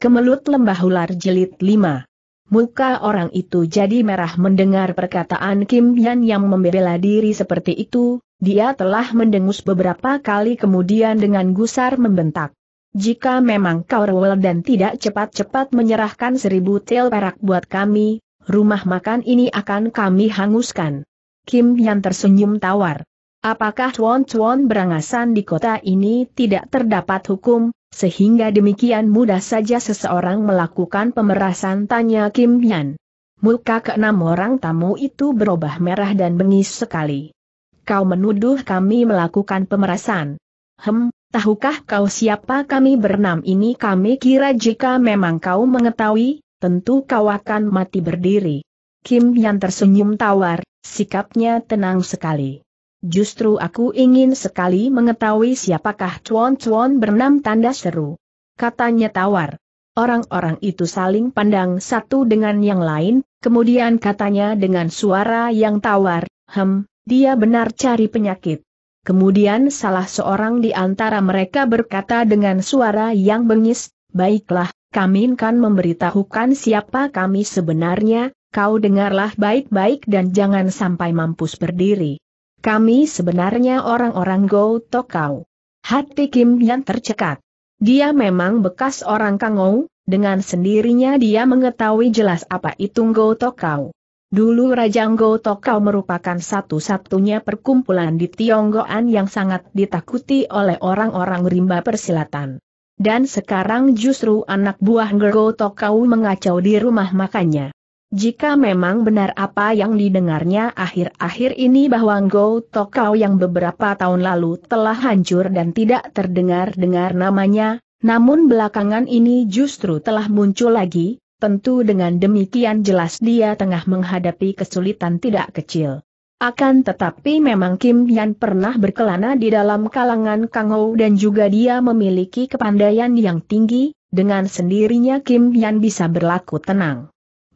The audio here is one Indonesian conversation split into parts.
Kemelut Lembah Ular jelit 5 Muka orang itu jadi merah mendengar perkataan Kim Yan yang membela diri seperti itu, dia telah mendengus beberapa kali kemudian dengan gusar membentak. Jika memang kau rewel dan tidak cepat-cepat menyerahkan seribu tel perak buat kami, rumah makan ini akan kami hanguskan. Kim Yan tersenyum tawar. Apakah tuan-tuan berangasan di kota ini tidak terdapat hukum, sehingga demikian mudah saja seseorang melakukan pemerasan tanya Kim Yan. Muka keenam orang tamu itu berubah merah dan bengis sekali. Kau menuduh kami melakukan pemerasan. Hem, tahukah kau siapa kami bernam ini kami kira jika memang kau mengetahui, tentu kau akan mati berdiri. Kim Yan tersenyum tawar, sikapnya tenang sekali. Justru aku ingin sekali mengetahui siapakah cuan-cuan bernam tanda seru. Katanya tawar. Orang-orang itu saling pandang satu dengan yang lain, kemudian katanya dengan suara yang tawar, hem, dia benar cari penyakit. Kemudian salah seorang di antara mereka berkata dengan suara yang bengis, baiklah, kami akan memberitahukan siapa kami sebenarnya, kau dengarlah baik-baik dan jangan sampai mampus berdiri. Kami sebenarnya orang-orang Go Tokau. Hati Kim Yan tercekat. Dia memang bekas orang Kangou, dengan sendirinya dia mengetahui jelas apa itu Go Tokau. Dulu Raja Go Tokau merupakan satu-satunya perkumpulan di Tionggoan yang sangat ditakuti oleh orang-orang rimba persilatan. Dan sekarang justru anak buah Go Tokau mengacau di rumah makannya. Jika memang benar apa yang didengarnya akhir-akhir ini bahwa Ngo Tokau yang beberapa tahun lalu telah hancur dan tidak terdengar-dengar namanya, namun belakangan ini justru telah muncul lagi, tentu dengan demikian jelas dia tengah menghadapi kesulitan tidak kecil. Akan tetapi memang Kim Yan pernah berkelana di dalam kalangan Kang Ho dan juga dia memiliki kepandaian yang tinggi, dengan sendirinya Kim Yan bisa berlaku tenang.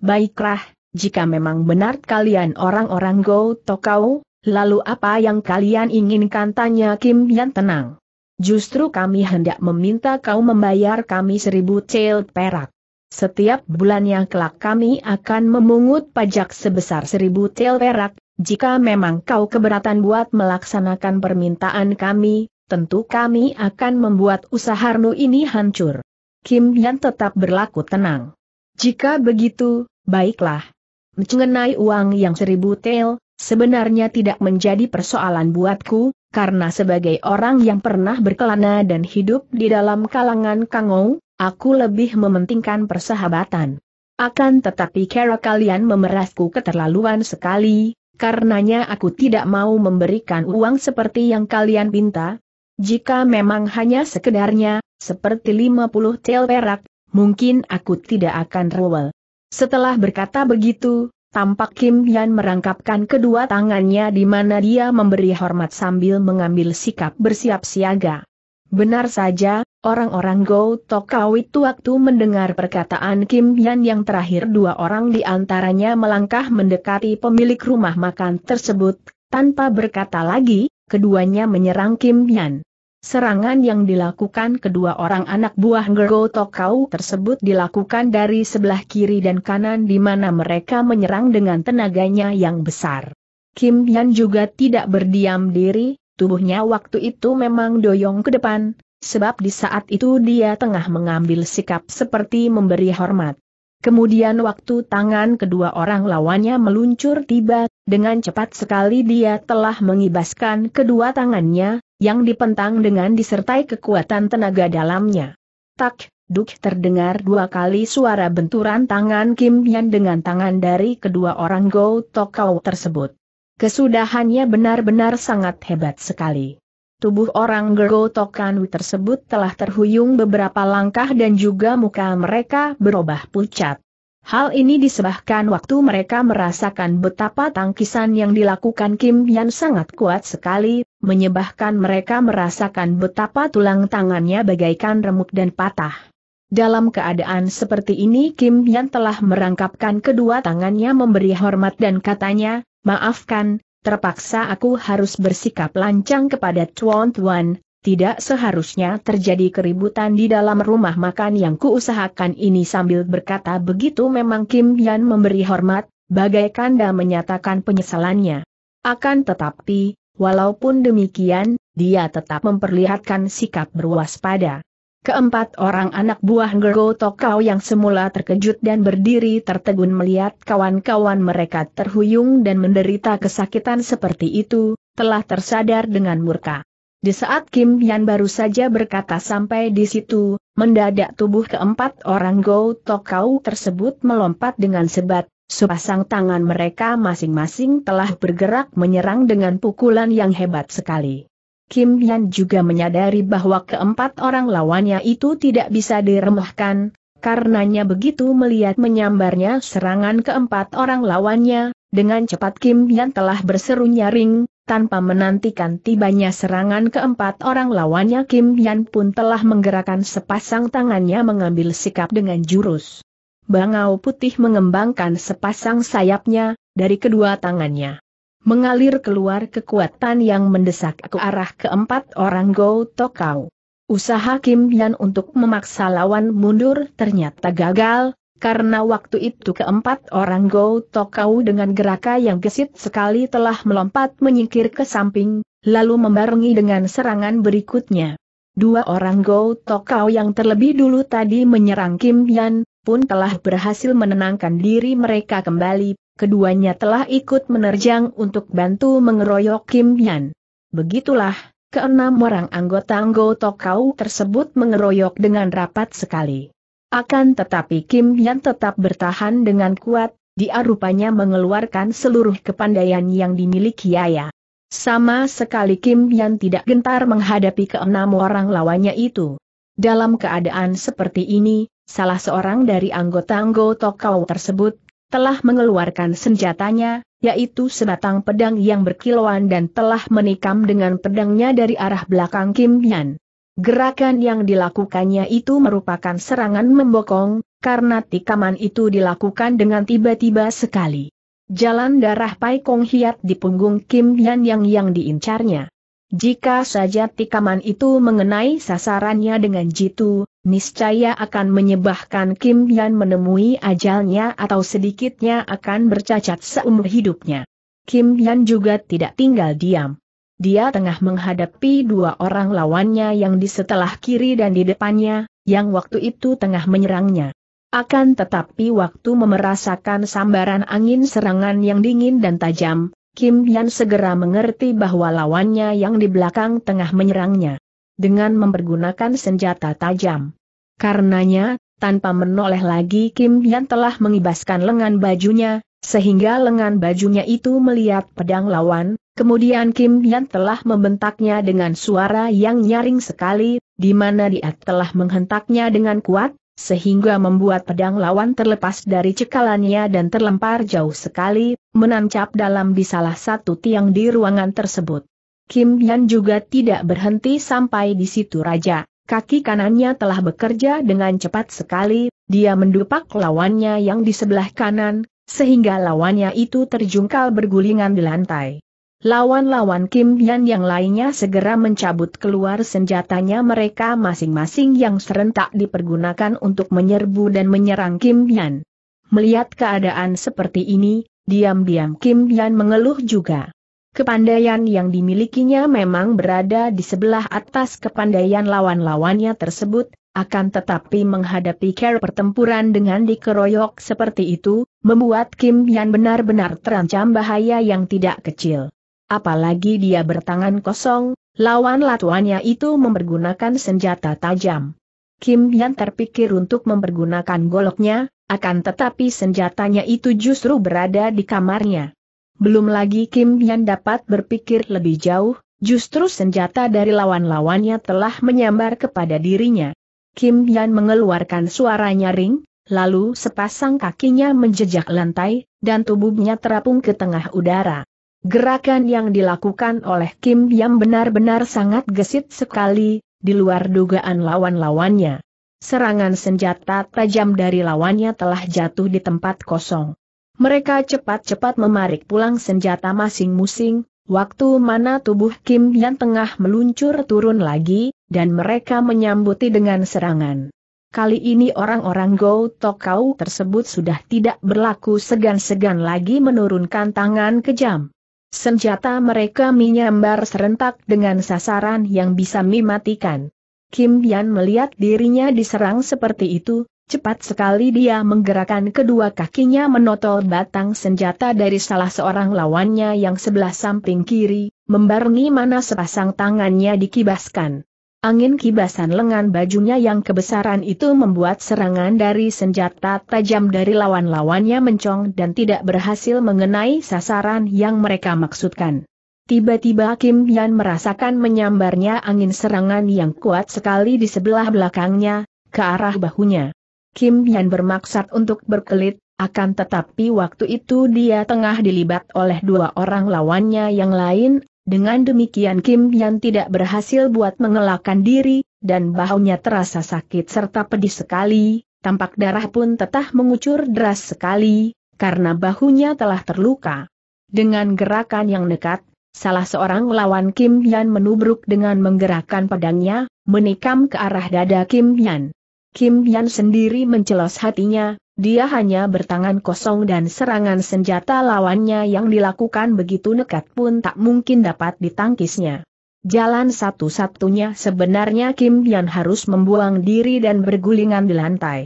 Baiklah, jika memang benar kalian orang-orang Go Tokau, lalu apa yang kalian inginkan tanya Kim Yan tenang. Justru kami hendak meminta kau membayar kami seribu cel perak. Setiap bulannya kelak kami akan memungut pajak sebesar seribu cel perak, jika memang kau keberatan buat melaksanakan permintaan kami, tentu kami akan membuat usaha ini hancur. Kim Yan tetap berlaku tenang. Jika begitu, Baiklah. Mengenai uang yang seribu tel, sebenarnya tidak menjadi persoalan buatku, karena sebagai orang yang pernah berkelana dan hidup di dalam kalangan kangou, aku lebih mementingkan persahabatan. Akan tetapi cara kalian memerasku keterlaluan sekali, karenanya aku tidak mau memberikan uang seperti yang kalian minta. Jika memang hanya sekedarnya, seperti 50 tel perak, mungkin aku tidak akan rewel. Setelah berkata begitu, tampak Kim Yan merangkapkan kedua tangannya di mana dia memberi hormat sambil mengambil sikap bersiap siaga. Benar saja, orang-orang Go itu waktu mendengar perkataan Kim Yan yang terakhir dua orang di antaranya melangkah mendekati pemilik rumah makan tersebut, tanpa berkata lagi, keduanya menyerang Kim Yan. Serangan yang dilakukan kedua orang anak buah Gergo Tokau tersebut dilakukan dari sebelah kiri dan kanan di mana mereka menyerang dengan tenaganya yang besar. Kim Yan juga tidak berdiam diri, tubuhnya waktu itu memang doyong ke depan, sebab di saat itu dia tengah mengambil sikap seperti memberi hormat. Kemudian waktu tangan kedua orang lawannya meluncur tiba, dengan cepat sekali dia telah mengibaskan kedua tangannya, yang dipentang dengan disertai kekuatan tenaga dalamnya. Tak, duk terdengar dua kali suara benturan tangan Kim Yan dengan tangan dari kedua orang Go Tokau tersebut. Kesudahannya benar-benar sangat hebat sekali. Tubuh orang Gergo Tokan tersebut telah terhuyung beberapa langkah dan juga muka mereka berubah pucat. Hal ini disebabkan waktu mereka merasakan betapa tangkisan yang dilakukan Kim Yan sangat kuat sekali, menyebabkan mereka merasakan betapa tulang tangannya bagaikan remuk dan patah. Dalam keadaan seperti ini Kim Yan telah merangkapkan kedua tangannya memberi hormat dan katanya, maafkan, terpaksa aku harus bersikap lancang kepada Tuan Tuan, tidak seharusnya terjadi keributan di dalam rumah makan yang kuusahakan ini sambil berkata begitu memang Kim Yan memberi hormat, bagai kanda menyatakan penyesalannya. Akan tetapi, walaupun demikian, dia tetap memperlihatkan sikap berwaspada. Keempat orang anak buah Gergo Tokau yang semula terkejut dan berdiri tertegun melihat kawan-kawan mereka terhuyung dan menderita kesakitan seperti itu, telah tersadar dengan murka. Di saat Kim Yan baru saja berkata sampai di situ, mendadak tubuh keempat orang Go Tokau tersebut melompat dengan sebat, sepasang tangan mereka masing-masing telah bergerak menyerang dengan pukulan yang hebat sekali. Kim Yan juga menyadari bahwa keempat orang lawannya itu tidak bisa diremehkan, karenanya begitu melihat menyambarnya serangan keempat orang lawannya, dengan cepat Kim Yan telah berseru nyaring, tanpa menantikan tibanya serangan keempat orang lawannya Kim Yan pun telah menggerakkan sepasang tangannya mengambil sikap dengan jurus. Bangau putih mengembangkan sepasang sayapnya, dari kedua tangannya. Mengalir keluar kekuatan yang mendesak ke arah keempat orang Go Tokau. Usaha Kim Yan untuk memaksa lawan mundur ternyata gagal, karena waktu itu keempat orang Go Tokau dengan geraka yang gesit sekali telah melompat menyingkir ke samping, lalu membarengi dengan serangan berikutnya. Dua orang Go Tokau yang terlebih dulu tadi menyerang Kim Yan, pun telah berhasil menenangkan diri mereka kembali, keduanya telah ikut menerjang untuk bantu mengeroyok Kim Yan. Begitulah, keenam orang anggota Go Tokau tersebut mengeroyok dengan rapat sekali. Akan tetapi Kim Yan tetap bertahan dengan kuat, dia rupanya mengeluarkan seluruh kepandaian yang dimiliki Yaya. Sama sekali Kim Yan tidak gentar menghadapi keenam orang lawannya itu. Dalam keadaan seperti ini, salah seorang dari anggota-anggota kau tersebut telah mengeluarkan senjatanya, yaitu sebatang pedang yang berkilauan dan telah menikam dengan pedangnya dari arah belakang Kim Yan. Gerakan yang dilakukannya itu merupakan serangan membokong, karena tikaman itu dilakukan dengan tiba-tiba sekali. Jalan darah Pai Kong Hiat di punggung Kim Yan Yang yang diincarnya. Jika saja tikaman itu mengenai sasarannya dengan jitu, niscaya akan menyebahkan Kim Yan menemui ajalnya atau sedikitnya akan bercacat seumur hidupnya. Kim Yan juga tidak tinggal diam dia tengah menghadapi dua orang lawannya yang di setelah kiri dan di depannya, yang waktu itu tengah menyerangnya. Akan tetapi waktu memerasakan sambaran angin serangan yang dingin dan tajam, Kim Yan segera mengerti bahwa lawannya yang di belakang tengah menyerangnya. Dengan mempergunakan senjata tajam. Karenanya, tanpa menoleh lagi Kim Yan telah mengibaskan lengan bajunya, sehingga lengan bajunya itu melihat pedang lawan, Kemudian Kim Yan telah membentaknya dengan suara yang nyaring sekali, di mana dia telah menghentaknya dengan kuat, sehingga membuat pedang lawan terlepas dari cekalannya dan terlempar jauh sekali, menancap dalam di salah satu tiang di ruangan tersebut. Kim Yan juga tidak berhenti sampai di situ raja. Kaki kanannya telah bekerja dengan cepat sekali, dia mendupak lawannya yang di sebelah kanan, sehingga lawannya itu terjungkal bergulingan di lantai. Lawan-lawan Kim Yan yang lainnya segera mencabut keluar senjatanya mereka masing-masing yang serentak dipergunakan untuk menyerbu dan menyerang Kim Yan. Melihat keadaan seperti ini, diam-diam Kim Yan mengeluh juga. Kepandaian yang dimilikinya memang berada di sebelah atas kepandaian lawan-lawannya tersebut, akan tetapi menghadapi care pertempuran dengan dikeroyok seperti itu, membuat Kim Yan benar-benar terancam bahaya yang tidak kecil apalagi dia bertangan kosong, lawan latuannya itu mempergunakan senjata tajam. Kim Yan terpikir untuk mempergunakan goloknya, akan tetapi senjatanya itu justru berada di kamarnya. Belum lagi Kim Yan dapat berpikir lebih jauh, justru senjata dari lawan-lawannya telah menyambar kepada dirinya. Kim Yan mengeluarkan suara nyaring, lalu sepasang kakinya menjejak lantai, dan tubuhnya terapung ke tengah udara. Gerakan yang dilakukan oleh Kim yang benar-benar sangat gesit sekali, di luar dugaan lawan-lawannya. Serangan senjata tajam dari lawannya telah jatuh di tempat kosong. Mereka cepat-cepat memarik pulang senjata masing-masing, waktu mana tubuh Kim yang tengah meluncur turun lagi, dan mereka menyambuti dengan serangan. Kali ini orang-orang Go Tokau tersebut sudah tidak berlaku segan-segan lagi menurunkan tangan kejam. Senjata mereka menyambar serentak dengan sasaran yang bisa mematikan. Kim Yan melihat dirinya diserang seperti itu, cepat sekali dia menggerakkan kedua kakinya menotol batang senjata dari salah seorang lawannya yang sebelah samping kiri, membarengi mana sepasang tangannya dikibaskan. Angin kibasan lengan bajunya yang kebesaran itu membuat serangan dari senjata tajam dari lawan-lawannya mencong dan tidak berhasil mengenai sasaran yang mereka maksudkan. Tiba-tiba Kim Yan merasakan menyambarnya angin serangan yang kuat sekali di sebelah belakangnya, ke arah bahunya. Kim Yan bermaksud untuk berkelit, akan tetapi waktu itu dia tengah dilibat oleh dua orang lawannya yang lain, dengan demikian Kim Yan tidak berhasil buat mengelakkan diri, dan bahunya terasa sakit serta pedih sekali, tampak darah pun tetah mengucur deras sekali, karena bahunya telah terluka. Dengan gerakan yang nekat, salah seorang lawan Kim Yan menubruk dengan menggerakkan pedangnya, menikam ke arah dada Kim Yan. Kim Yan sendiri mencelos hatinya, dia hanya bertangan kosong dan serangan senjata lawannya yang dilakukan begitu nekat pun tak mungkin dapat ditangkisnya. Jalan satu-satunya sebenarnya Kim Yan harus membuang diri dan bergulingan di lantai.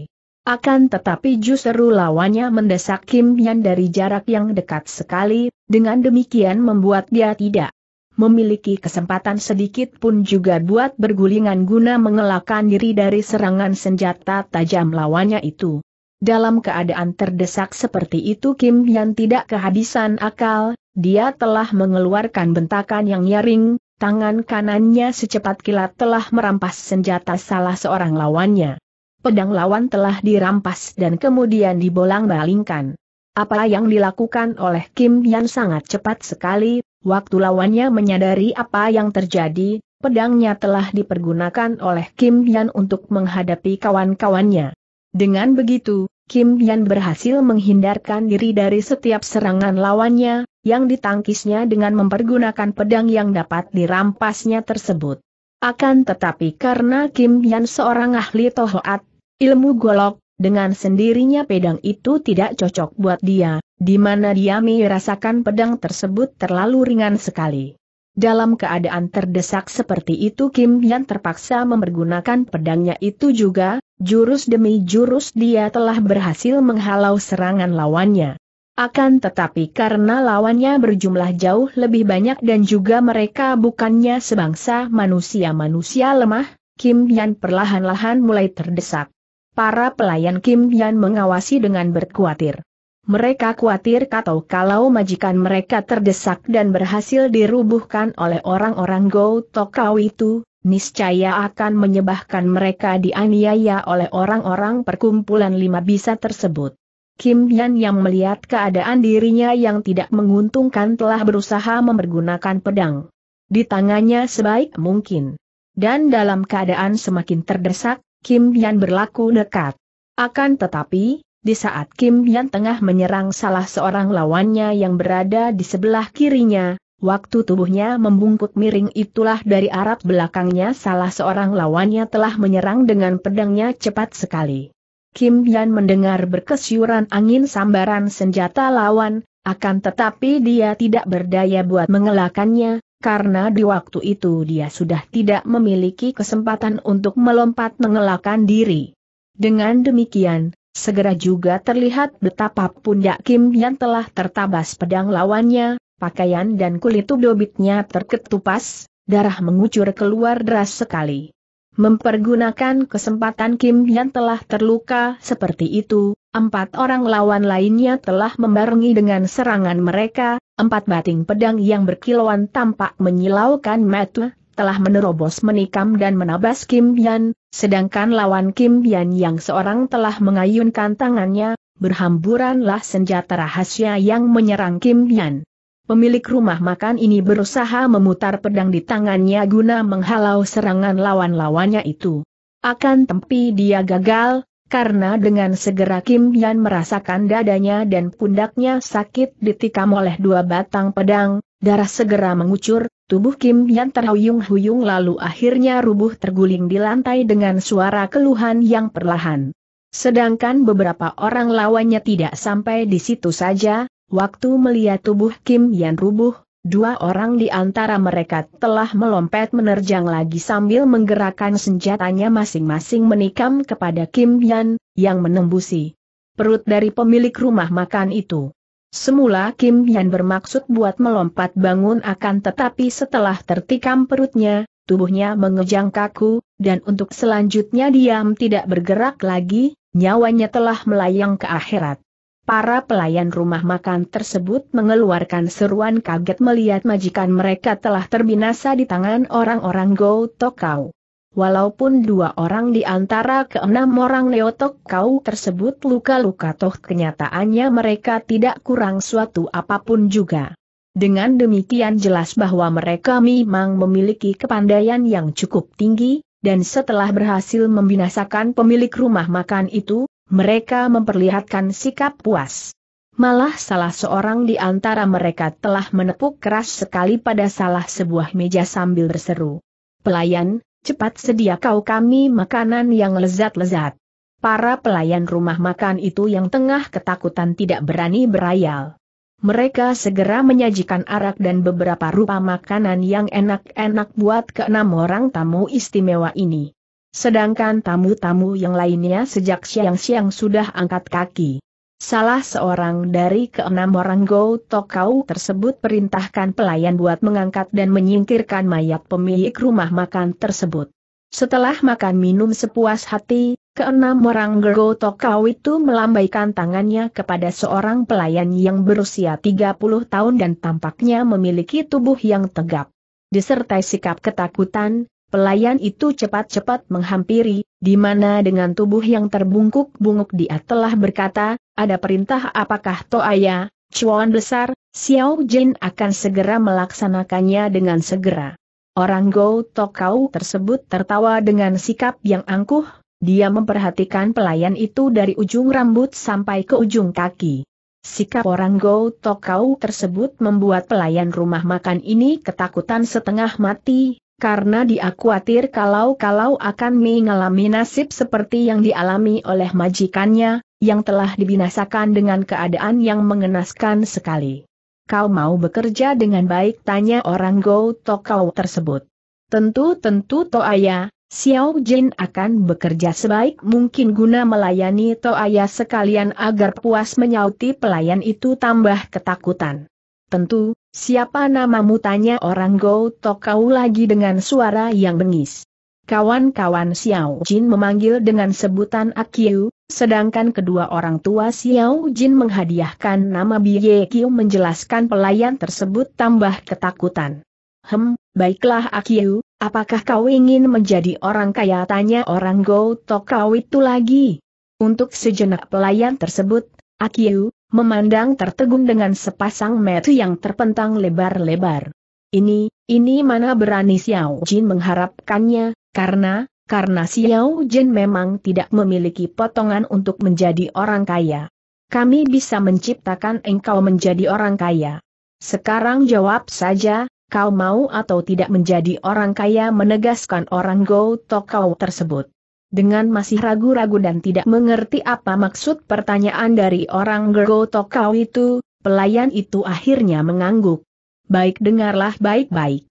Akan tetapi justru lawannya mendesak Kim Yan dari jarak yang dekat sekali, dengan demikian membuat dia tidak memiliki kesempatan sedikit pun juga buat bergulingan guna mengelakkan diri dari serangan senjata tajam lawannya itu. Dalam keadaan terdesak seperti itu Kim Yan tidak kehabisan akal, dia telah mengeluarkan bentakan yang nyaring, tangan kanannya secepat kilat telah merampas senjata salah seorang lawannya. Pedang lawan telah dirampas dan kemudian dibolang-balingkan. Apa yang dilakukan oleh Kim Yan sangat cepat sekali, waktu lawannya menyadari apa yang terjadi, pedangnya telah dipergunakan oleh Kim Yan untuk menghadapi kawan-kawannya. Dengan begitu, Kim Yan berhasil menghindarkan diri dari setiap serangan lawannya, yang ditangkisnya dengan mempergunakan pedang yang dapat dirampasnya tersebut. Akan tetapi karena Kim Yan seorang ahli tohoat, ilmu golok, dengan sendirinya pedang itu tidak cocok buat dia, di mana dia merasakan pedang tersebut terlalu ringan sekali. Dalam keadaan terdesak seperti itu Kim Yan terpaksa mempergunakan pedangnya itu juga, jurus demi jurus dia telah berhasil menghalau serangan lawannya. Akan tetapi karena lawannya berjumlah jauh lebih banyak dan juga mereka bukannya sebangsa manusia-manusia lemah, Kim Yan perlahan-lahan mulai terdesak. Para pelayan Kim Yan mengawasi dengan berkuatir. Mereka khawatir katau kalau majikan mereka terdesak dan berhasil dirubuhkan oleh orang-orang Go Tokau itu, niscaya akan menyebahkan mereka dianiaya oleh orang-orang perkumpulan lima bisa tersebut. Kim Yan yang melihat keadaan dirinya yang tidak menguntungkan telah berusaha mempergunakan pedang di tangannya sebaik mungkin. Dan dalam keadaan semakin terdesak, Kim Yan berlaku dekat. Akan tetapi, di saat Kim Yan tengah menyerang salah seorang lawannya yang berada di sebelah kirinya, Waktu tubuhnya membungkuk miring itulah dari arah belakangnya salah seorang lawannya telah menyerang dengan pedangnya cepat sekali. Kim Yan mendengar berkesyuran angin sambaran senjata lawan, akan tetapi dia tidak berdaya buat mengelakannya, karena di waktu itu dia sudah tidak memiliki kesempatan untuk melompat mengelakkan diri. Dengan demikian, Segera juga terlihat betapa pundak Kim yang telah tertabas pedang lawannya, pakaian dan kulit tubuhnya terketupas, darah mengucur keluar deras sekali. Mempergunakan kesempatan Kim yang telah terluka seperti itu, empat orang lawan lainnya telah membarengi dengan serangan mereka, empat bating pedang yang berkilauan tampak menyilaukan mata, telah menerobos menikam dan menabas Kim Yan, sedangkan lawan Kim Yan yang seorang telah mengayunkan tangannya, berhamburanlah senjata rahasia yang menyerang Kim Yan. Pemilik rumah makan ini berusaha memutar pedang di tangannya guna menghalau serangan lawan-lawannya itu. Akan tempi dia gagal, karena dengan segera Kim Yan merasakan dadanya dan pundaknya sakit ditikam oleh dua batang pedang, Darah segera mengucur, tubuh Kim Yan terhuyung-huyung lalu akhirnya rubuh terguling di lantai dengan suara keluhan yang perlahan. Sedangkan beberapa orang lawannya tidak sampai di situ saja, waktu melihat tubuh Kim Yan rubuh, Dua orang di antara mereka telah melompat menerjang lagi sambil menggerakkan senjatanya masing-masing menikam kepada Kim Yan, yang menembusi perut dari pemilik rumah makan itu. Semula Kim Yan bermaksud buat melompat bangun akan tetapi setelah tertikam perutnya, tubuhnya mengejang kaku, dan untuk selanjutnya diam tidak bergerak lagi, nyawanya telah melayang ke akhirat. Para pelayan rumah makan tersebut mengeluarkan seruan kaget melihat majikan mereka telah terbinasa di tangan orang-orang Go Tokau. Walaupun dua orang di antara keenam orang neotok kau tersebut luka-luka toh kenyataannya mereka tidak kurang suatu apapun juga. Dengan demikian jelas bahwa mereka memang memiliki kepandaian yang cukup tinggi, dan setelah berhasil membinasakan pemilik rumah makan itu, mereka memperlihatkan sikap puas. Malah salah seorang di antara mereka telah menepuk keras sekali pada salah sebuah meja sambil berseru. Pelayan, cepat sedia kau kami makanan yang lezat-lezat. Para pelayan rumah makan itu yang tengah ketakutan tidak berani berayal. Mereka segera menyajikan arak dan beberapa rupa makanan yang enak-enak buat ke enam orang tamu istimewa ini. Sedangkan tamu-tamu yang lainnya sejak siang-siang sudah angkat kaki. Salah seorang dari keenam orang Go Tokau tersebut perintahkan pelayan buat mengangkat dan menyingkirkan mayat pemilik rumah makan tersebut. Setelah makan minum sepuas hati, keenam orang Go Tokau itu melambaikan tangannya kepada seorang pelayan yang berusia 30 tahun dan tampaknya memiliki tubuh yang tegap. Disertai sikap ketakutan, Pelayan itu cepat-cepat menghampiri, di mana dengan tubuh yang terbungkuk-bungkuk dia telah berkata, ada perintah apakah Toaya, Cuan besar, Xiao Jin akan segera melaksanakannya dengan segera. Orang Go Tokau tersebut tertawa dengan sikap yang angkuh, dia memperhatikan pelayan itu dari ujung rambut sampai ke ujung kaki. Sikap orang Go Tokau tersebut membuat pelayan rumah makan ini ketakutan setengah mati, karena dia khawatir kalau-kalau akan mengalami nasib seperti yang dialami oleh majikannya, yang telah dibinasakan dengan keadaan yang mengenaskan sekali. Kau mau bekerja dengan baik tanya orang Go Tokau tersebut. Tentu-tentu Toaya, Xiao Jin akan bekerja sebaik mungkin guna melayani Toaya sekalian agar puas menyauti pelayan itu tambah ketakutan. Tentu, Siapa namamu tanya orang Go kau lagi dengan suara yang bengis. Kawan-kawan Xiao Jin memanggil dengan sebutan Akiu, sedangkan kedua orang tua Xiao Jin menghadiahkan nama Biye Kiu menjelaskan pelayan tersebut tambah ketakutan. Hem, baiklah Akiu, apakah kau ingin menjadi orang kaya tanya orang Go kau itu lagi? Untuk sejenak pelayan tersebut, Akiu, memandang tertegun dengan sepasang mata yang terpentang lebar-lebar. Ini, ini mana berani Xiao Jin mengharapkannya, karena, karena Xiao Jin memang tidak memiliki potongan untuk menjadi orang kaya. Kami bisa menciptakan engkau menjadi orang kaya. Sekarang jawab saja, kau mau atau tidak menjadi orang kaya menegaskan orang Go Tokau tersebut dengan masih ragu-ragu dan tidak mengerti apa maksud pertanyaan dari orang Gergo Tokau itu, pelayan itu akhirnya mengangguk. Baik dengarlah baik-baik.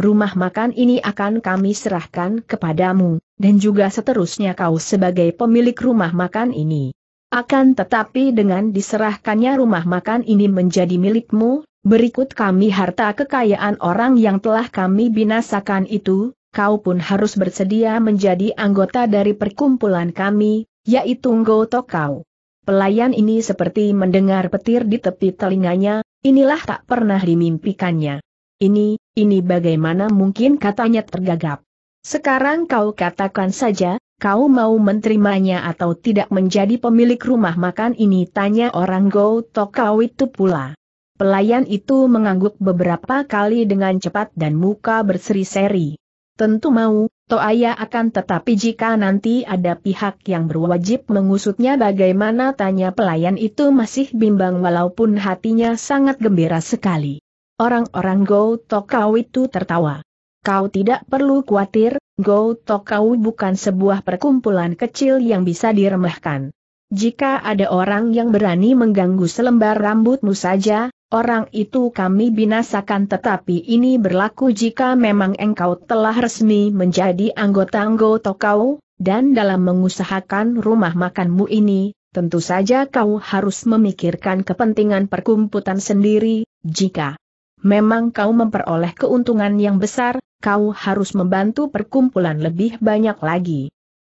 Rumah makan ini akan kami serahkan kepadamu, dan juga seterusnya kau sebagai pemilik rumah makan ini. Akan tetapi dengan diserahkannya rumah makan ini menjadi milikmu, berikut kami harta kekayaan orang yang telah kami binasakan itu, kau pun harus bersedia menjadi anggota dari perkumpulan kami, yaitu Ngoto Kau. Pelayan ini seperti mendengar petir di tepi telinganya, inilah tak pernah dimimpikannya. Ini, ini bagaimana mungkin katanya tergagap. Sekarang kau katakan saja, kau mau menerimanya atau tidak menjadi pemilik rumah makan ini tanya orang Go Tokau itu pula. Pelayan itu mengangguk beberapa kali dengan cepat dan muka berseri-seri. Tentu mau, Toaya akan tetapi jika nanti ada pihak yang berwajib mengusutnya bagaimana tanya pelayan itu masih bimbang walaupun hatinya sangat gembira sekali. Orang-orang Go Tokau itu tertawa. Kau tidak perlu khawatir, Go Tokau bukan sebuah perkumpulan kecil yang bisa diremehkan. Jika ada orang yang berani mengganggu selembar rambutmu saja, Orang itu kami binasakan tetapi ini berlaku jika memang engkau telah resmi menjadi anggota-anggota kau, dan dalam mengusahakan rumah makanmu ini, tentu saja kau harus memikirkan kepentingan perkumpulan sendiri, jika memang kau memperoleh keuntungan yang besar, kau harus membantu perkumpulan lebih banyak lagi.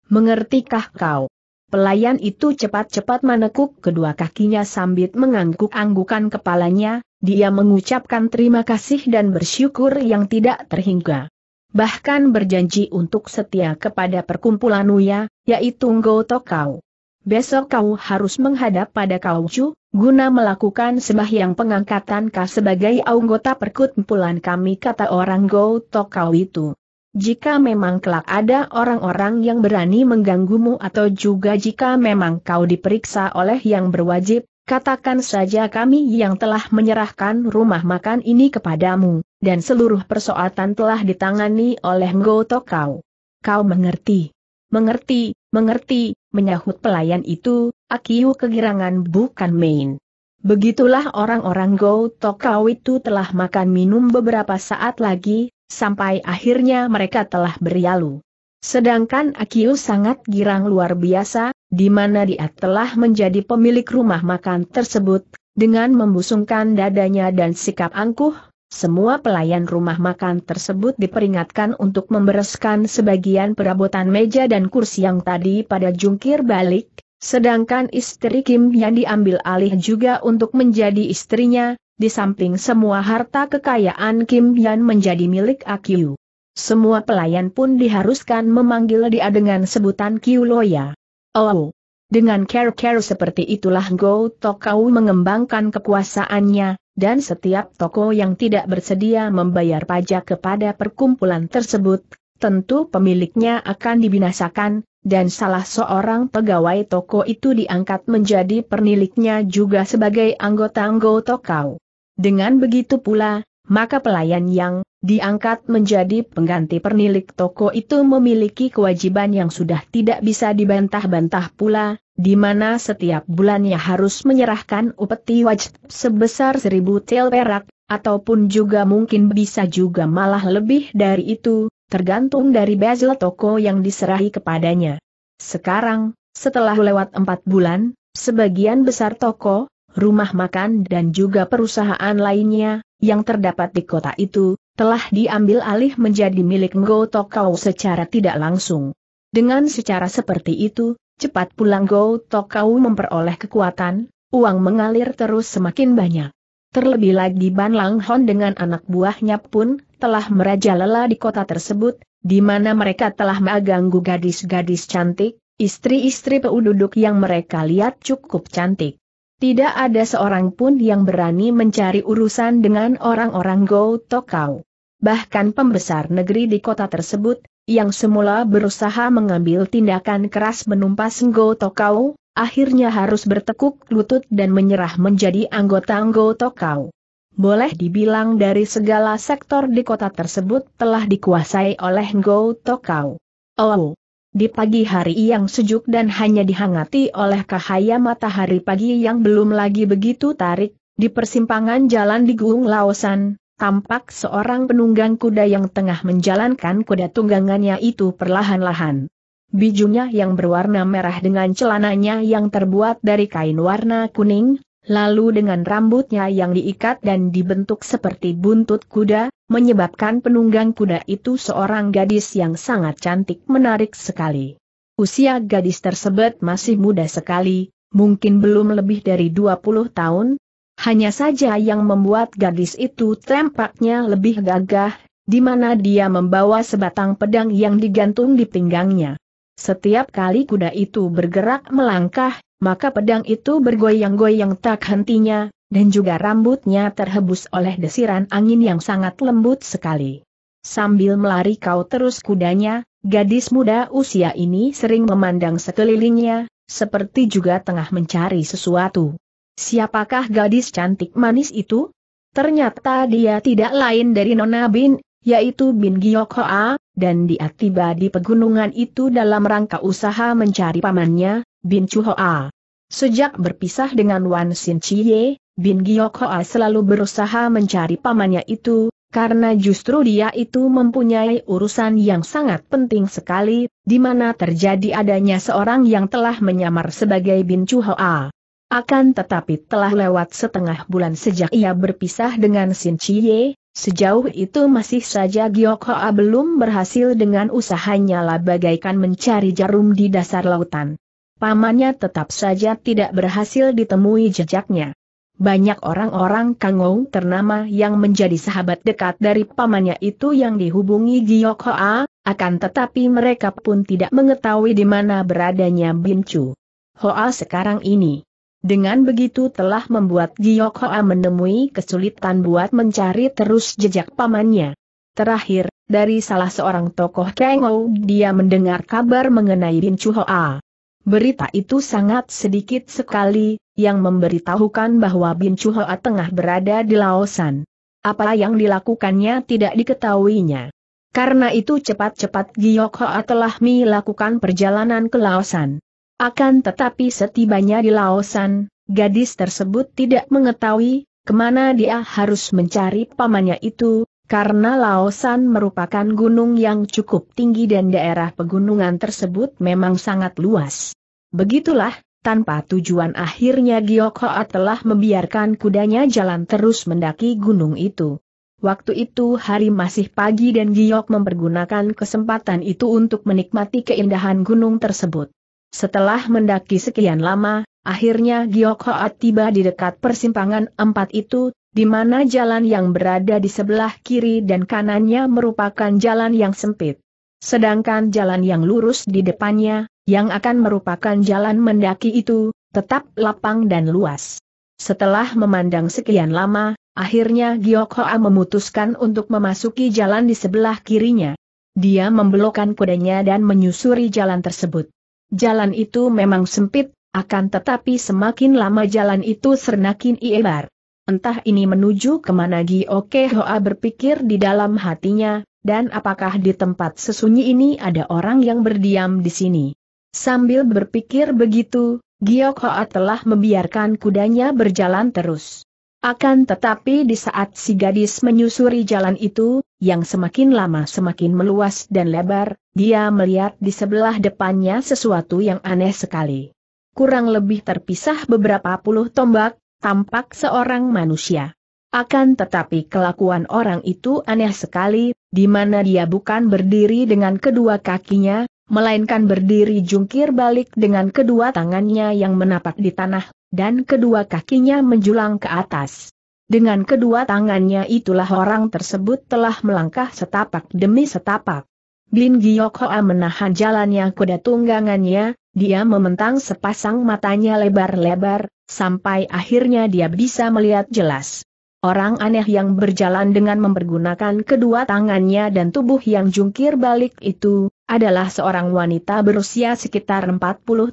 Mengertikah kau? Pelayan itu cepat-cepat menekuk kedua kakinya sambil mengangguk-anggukan kepalanya, dia mengucapkan terima kasih dan bersyukur yang tidak terhingga. Bahkan berjanji untuk setia kepada perkumpulan Uya, yaitu Ngoto Kau. Besok kau harus menghadap pada Kaucu, guna melakukan sembahyang pengangkatan kau sebagai anggota perkumpulan kami kata orang Goto Kau itu. Jika memang kelak ada orang-orang yang berani mengganggumu atau juga jika memang kau diperiksa oleh yang berwajib, katakan saja kami yang telah menyerahkan rumah makan ini kepadamu, dan seluruh persoalan telah ditangani oleh Ngoto kau. Kau mengerti? Mengerti, mengerti, menyahut pelayan itu, Akiu kegirangan bukan main. Begitulah orang-orang Go Tokau itu telah makan minum beberapa saat lagi, sampai akhirnya mereka telah beryalu. Sedangkan Akiu sangat girang luar biasa, di mana dia telah menjadi pemilik rumah makan tersebut, dengan membusungkan dadanya dan sikap angkuh, semua pelayan rumah makan tersebut diperingatkan untuk membereskan sebagian perabotan meja dan kursi yang tadi pada jungkir balik, sedangkan istri Kim yang diambil alih juga untuk menjadi istrinya, di samping semua harta kekayaan Kim Yan menjadi milik Akiu. Semua pelayan pun diharuskan memanggil dia dengan sebutan Kiu Loya. Oh, dengan care-care seperti itulah Go Tokau mengembangkan kekuasaannya, dan setiap toko yang tidak bersedia membayar pajak kepada perkumpulan tersebut, tentu pemiliknya akan dibinasakan, dan salah seorang pegawai toko itu diangkat menjadi perniliknya juga sebagai anggota Go Tokau. Dengan begitu pula, maka pelayan yang diangkat menjadi pengganti pernilik toko itu memiliki kewajiban yang sudah tidak bisa dibantah-bantah pula, di mana setiap bulannya harus menyerahkan upeti wajib sebesar seribu tel perak, ataupun juga mungkin bisa juga malah lebih dari itu, tergantung dari bezel toko yang diserahi kepadanya. Sekarang, setelah lewat empat bulan, sebagian besar toko, rumah makan dan juga perusahaan lainnya, yang terdapat di kota itu, telah diambil alih menjadi milik Ngo Tokau secara tidak langsung. Dengan secara seperti itu, cepat pulang Ngo Tokau memperoleh kekuatan, uang mengalir terus semakin banyak. Terlebih lagi Ban Lang Hon dengan anak buahnya pun telah merajalela di kota tersebut, di mana mereka telah mengganggu gadis-gadis cantik, istri-istri peududuk yang mereka lihat cukup cantik. Tidak ada seorang pun yang berani mencari urusan dengan orang-orang Go Tokau. Bahkan pembesar negeri di kota tersebut, yang semula berusaha mengambil tindakan keras menumpas Go Tokau, akhirnya harus bertekuk lutut dan menyerah menjadi anggota Go Tokau. Boleh dibilang dari segala sektor di kota tersebut telah dikuasai oleh Go Tokau. Oh, di pagi hari yang sejuk dan hanya dihangati oleh cahaya matahari pagi yang belum lagi begitu tarik, di persimpangan jalan di Gung Laosan, tampak seorang penunggang kuda yang tengah menjalankan kuda tunggangannya itu perlahan-lahan. Bijunya yang berwarna merah dengan celananya yang terbuat dari kain warna kuning, lalu dengan rambutnya yang diikat dan dibentuk seperti buntut kuda, menyebabkan penunggang kuda itu seorang gadis yang sangat cantik menarik sekali. Usia gadis tersebut masih muda sekali, mungkin belum lebih dari 20 tahun, hanya saja yang membuat gadis itu tampaknya lebih gagah, di mana dia membawa sebatang pedang yang digantung di pinggangnya. Setiap kali kuda itu bergerak melangkah, maka pedang itu bergoyang-goyang tak hentinya, dan juga rambutnya terhebus oleh desiran angin yang sangat lembut sekali. Sambil melari kau terus kudanya, gadis muda usia ini sering memandang sekelilingnya, seperti juga tengah mencari sesuatu. Siapakah gadis cantik manis itu? Ternyata dia tidak lain dari Nona Bin yaitu Bin Giok Hoa, dan dia tiba di pegunungan itu dalam rangka usaha mencari pamannya, Bin Chu Hoa. Sejak berpisah dengan Wan Sin Chie, Bin Giok Hoa selalu berusaha mencari pamannya itu, karena justru dia itu mempunyai urusan yang sangat penting sekali, di mana terjadi adanya seorang yang telah menyamar sebagai Bin Chu Hoa. Akan tetapi telah lewat setengah bulan sejak ia berpisah dengan Sin Chie, Sejauh itu masih saja Giok Hoa belum berhasil dengan usahanya lah bagaikan mencari jarum di dasar lautan. Pamannya tetap saja tidak berhasil ditemui jejaknya. Banyak orang-orang kangou ternama yang menjadi sahabat dekat dari pamannya itu yang dihubungi Giok Hoa, akan tetapi mereka pun tidak mengetahui di mana beradanya Bincu. Hoa sekarang ini dengan begitu telah membuat Giyok Hoa menemui kesulitan buat mencari terus jejak pamannya. Terakhir, dari salah seorang tokoh Kengou dia mendengar kabar mengenai Bin Chu Hoa. Berita itu sangat sedikit sekali, yang memberitahukan bahwa Bin Chu Hoa tengah berada di Laosan. Apa yang dilakukannya tidak diketahuinya. Karena itu cepat-cepat Giyok Hoa telah melakukan perjalanan ke Laosan. Akan tetapi setibanya di Laosan, gadis tersebut tidak mengetahui kemana dia harus mencari pamannya itu, karena Laosan merupakan gunung yang cukup tinggi dan daerah pegunungan tersebut memang sangat luas. Begitulah, tanpa tujuan akhirnya Giok telah membiarkan kudanya jalan terus mendaki gunung itu. Waktu itu hari masih pagi dan Giok mempergunakan kesempatan itu untuk menikmati keindahan gunung tersebut. Setelah mendaki sekian lama, akhirnya Giok Hoat tiba di dekat persimpangan empat itu, di mana jalan yang berada di sebelah kiri dan kanannya merupakan jalan yang sempit. Sedangkan jalan yang lurus di depannya, yang akan merupakan jalan mendaki itu, tetap lapang dan luas. Setelah memandang sekian lama, akhirnya Giok Hoa memutuskan untuk memasuki jalan di sebelah kirinya. Dia membelokkan kudanya dan menyusuri jalan tersebut. Jalan itu memang sempit, akan tetapi semakin lama jalan itu sernakin iebar. Entah ini menuju kemana Gioke Hoa berpikir di dalam hatinya, dan apakah di tempat sesunyi ini ada orang yang berdiam di sini. Sambil berpikir begitu, Giok Hoa telah membiarkan kudanya berjalan terus. Akan tetapi di saat si gadis menyusuri jalan itu, yang semakin lama semakin meluas dan lebar, dia melihat di sebelah depannya sesuatu yang aneh sekali. Kurang lebih terpisah beberapa puluh tombak, tampak seorang manusia. Akan tetapi kelakuan orang itu aneh sekali, di mana dia bukan berdiri dengan kedua kakinya, melainkan berdiri jungkir balik dengan kedua tangannya yang menapak di tanah, dan kedua kakinya menjulang ke atas. Dengan kedua tangannya itulah orang tersebut telah melangkah setapak demi setapak. Bin Giok menahan jalannya kuda tunggangannya, dia mementang sepasang matanya lebar-lebar, sampai akhirnya dia bisa melihat jelas. Orang aneh yang berjalan dengan mempergunakan kedua tangannya dan tubuh yang jungkir balik itu, adalah seorang wanita berusia sekitar 40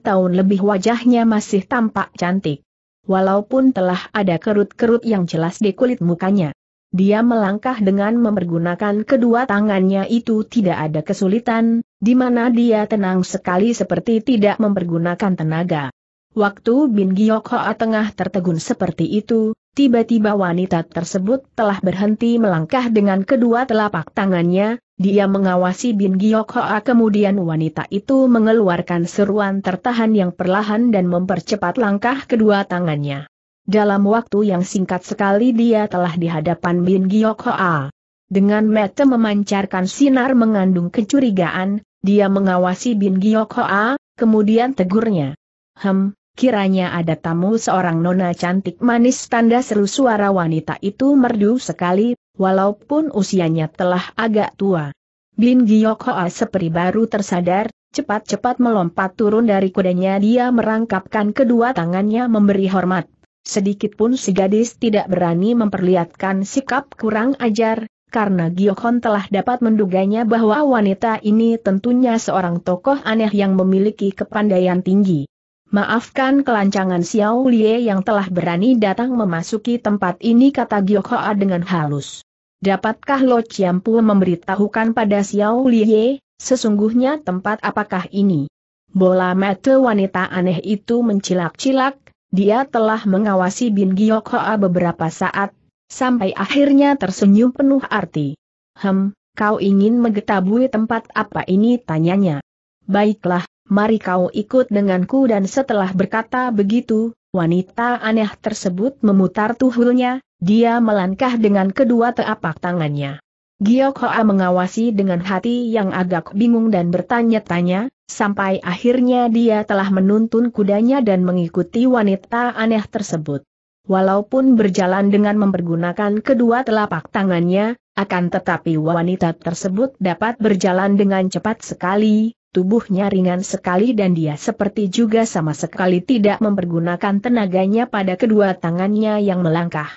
tahun lebih wajahnya masih tampak cantik. Walaupun telah ada kerut-kerut yang jelas di kulit mukanya. Dia melangkah dengan mempergunakan kedua tangannya itu tidak ada kesulitan, di mana dia tenang sekali seperti tidak mempergunakan tenaga. Waktu Bin Giyok Hoa tengah tertegun seperti itu, tiba-tiba wanita tersebut telah berhenti melangkah dengan kedua telapak tangannya, dia mengawasi Bin Giokhoa ah, kemudian wanita itu mengeluarkan seruan tertahan yang perlahan dan mempercepat langkah kedua tangannya. Dalam waktu yang singkat sekali dia telah di hadapan Bin Giokhoa. Ah, dengan mata memancarkan sinar mengandung kecurigaan, dia mengawasi Bin Giokhoa ah, kemudian tegurnya. Hem, Kiranya ada tamu seorang nona cantik manis tanda seru suara wanita itu merdu sekali, walaupun usianya telah agak tua. Bin Giyok Hoa seperi baru tersadar, cepat-cepat melompat turun dari kudanya dia merangkapkan kedua tangannya memberi hormat. Sedikitpun si gadis tidak berani memperlihatkan sikap kurang ajar, karena Giokon telah dapat menduganya bahwa wanita ini tentunya seorang tokoh aneh yang memiliki kepandaian tinggi. Maafkan kelancangan Xiao Lie yang telah berani datang memasuki tempat ini kata Gyokoa dengan halus. Dapatkah Lo Chiampu memberitahukan pada Xiao Lie, sesungguhnya tempat apakah ini? Bola mata wanita aneh itu mencilak-cilak, dia telah mengawasi Bin Gyokoa beberapa saat, sampai akhirnya tersenyum penuh arti. Hem, kau ingin mengetahui tempat apa ini tanyanya. Baiklah, mari kau ikut denganku dan setelah berkata begitu, wanita aneh tersebut memutar tuhulnya, dia melangkah dengan kedua telapak tangannya. Giok Hoa mengawasi dengan hati yang agak bingung dan bertanya-tanya, sampai akhirnya dia telah menuntun kudanya dan mengikuti wanita aneh tersebut. Walaupun berjalan dengan mempergunakan kedua telapak tangannya, akan tetapi wanita tersebut dapat berjalan dengan cepat sekali, tubuhnya ringan sekali dan dia seperti juga sama sekali tidak mempergunakan tenaganya pada kedua tangannya yang melangkah.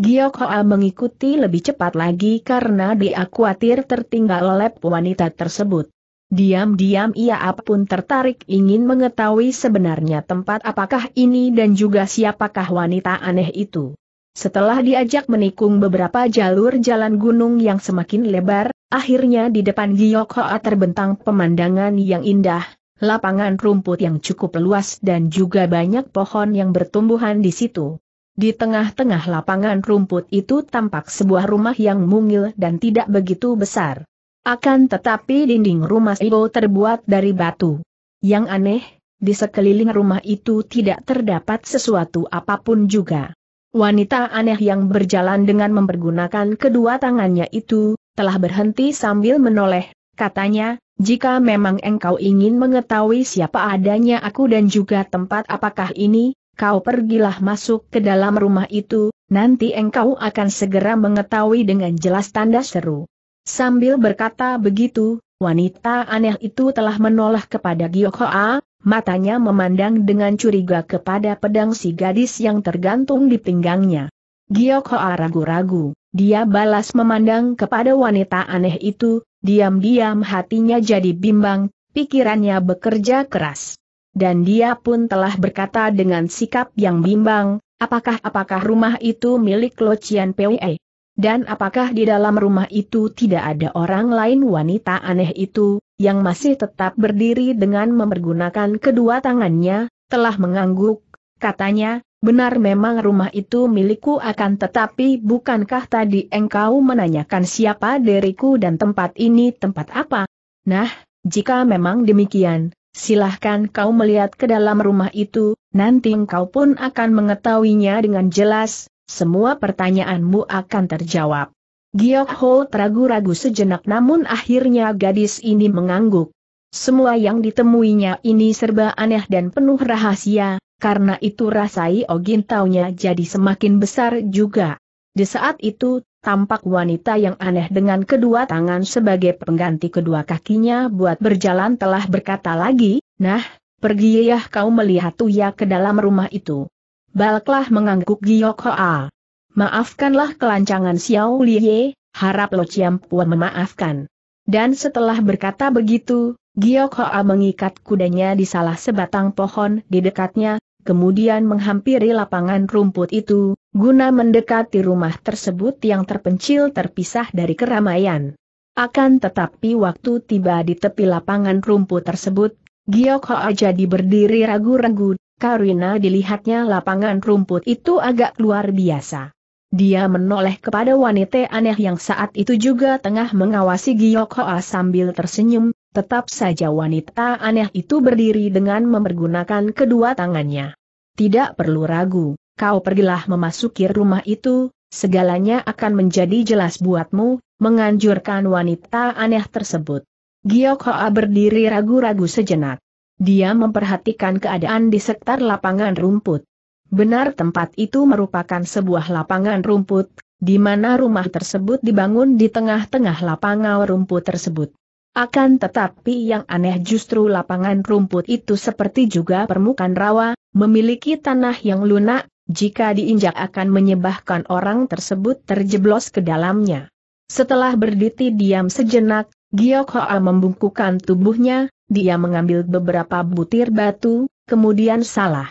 Giok Hoa mengikuti lebih cepat lagi karena dia khawatir tertinggal oleh wanita tersebut. Diam-diam ia pun tertarik ingin mengetahui sebenarnya tempat apakah ini dan juga siapakah wanita aneh itu. Setelah diajak menikung beberapa jalur jalan gunung yang semakin lebar, Akhirnya di depan Giyokhoa terbentang pemandangan yang indah, lapangan rumput yang cukup luas dan juga banyak pohon yang bertumbuhan di situ. Di tengah-tengah lapangan rumput itu tampak sebuah rumah yang mungil dan tidak begitu besar. Akan tetapi dinding rumah itu terbuat dari batu. Yang aneh, di sekeliling rumah itu tidak terdapat sesuatu apapun juga. Wanita aneh yang berjalan dengan mempergunakan kedua tangannya itu, telah berhenti sambil menoleh, katanya, jika memang engkau ingin mengetahui siapa adanya aku dan juga tempat apakah ini, kau pergilah masuk ke dalam rumah itu, nanti engkau akan segera mengetahui dengan jelas tanda seru. Sambil berkata begitu, wanita aneh itu telah menoleh kepada Giokhoa, matanya memandang dengan curiga kepada pedang si gadis yang tergantung di pinggangnya. Gyokoa ragu-ragu. Dia balas memandang kepada wanita aneh itu, diam-diam hatinya jadi bimbang, pikirannya bekerja keras. Dan dia pun telah berkata dengan sikap yang bimbang, apakah-apakah rumah itu milik Locian Pwe? Dan apakah di dalam rumah itu tidak ada orang lain wanita aneh itu, yang masih tetap berdiri dengan mempergunakan kedua tangannya, telah mengangguk, katanya, Benar memang rumah itu milikku akan tetapi bukankah tadi engkau menanyakan siapa diriku dan tempat ini tempat apa? Nah, jika memang demikian, silahkan kau melihat ke dalam rumah itu, nanti engkau pun akan mengetahuinya dengan jelas, semua pertanyaanmu akan terjawab. Giok Ho ragu-ragu sejenak namun akhirnya gadis ini mengangguk. Semua yang ditemuinya ini serba aneh dan penuh rahasia, karena itu rasai ogintaunya jadi semakin besar juga. Di saat itu, tampak wanita yang aneh dengan kedua tangan sebagai pengganti kedua kakinya buat berjalan telah berkata lagi, Nah, pergi ya kau melihat ya ke dalam rumah itu. Balklah mengangguk Giok Hoa. Maafkanlah kelancangan Xiao Liye, harap Lo Chiam Pua memaafkan. Dan setelah berkata begitu, Giok Hoa mengikat kudanya di salah sebatang pohon di dekatnya, kemudian menghampiri lapangan rumput itu, guna mendekati rumah tersebut yang terpencil terpisah dari keramaian. Akan tetapi waktu tiba di tepi lapangan rumput tersebut, Giok Hoa jadi berdiri ragu-ragu, karena dilihatnya lapangan rumput itu agak luar biasa. Dia menoleh kepada wanita aneh yang saat itu juga tengah mengawasi Giok Hoa sambil tersenyum, Tetap saja wanita aneh itu berdiri dengan mempergunakan kedua tangannya. Tidak perlu ragu, kau pergilah memasuki rumah itu, segalanya akan menjadi jelas buatmu, menganjurkan wanita aneh tersebut. Giyok Hoa berdiri ragu-ragu sejenak. Dia memperhatikan keadaan di sekitar lapangan rumput. Benar tempat itu merupakan sebuah lapangan rumput, di mana rumah tersebut dibangun di tengah-tengah lapangan rumput tersebut. Akan tetapi yang aneh justru lapangan rumput itu seperti juga permukaan rawa, memiliki tanah yang lunak, jika diinjak akan menyebahkan orang tersebut terjeblos ke dalamnya. Setelah berdiri diam sejenak, Giok Hoa membungkukan tubuhnya, dia mengambil beberapa butir batu, kemudian salah.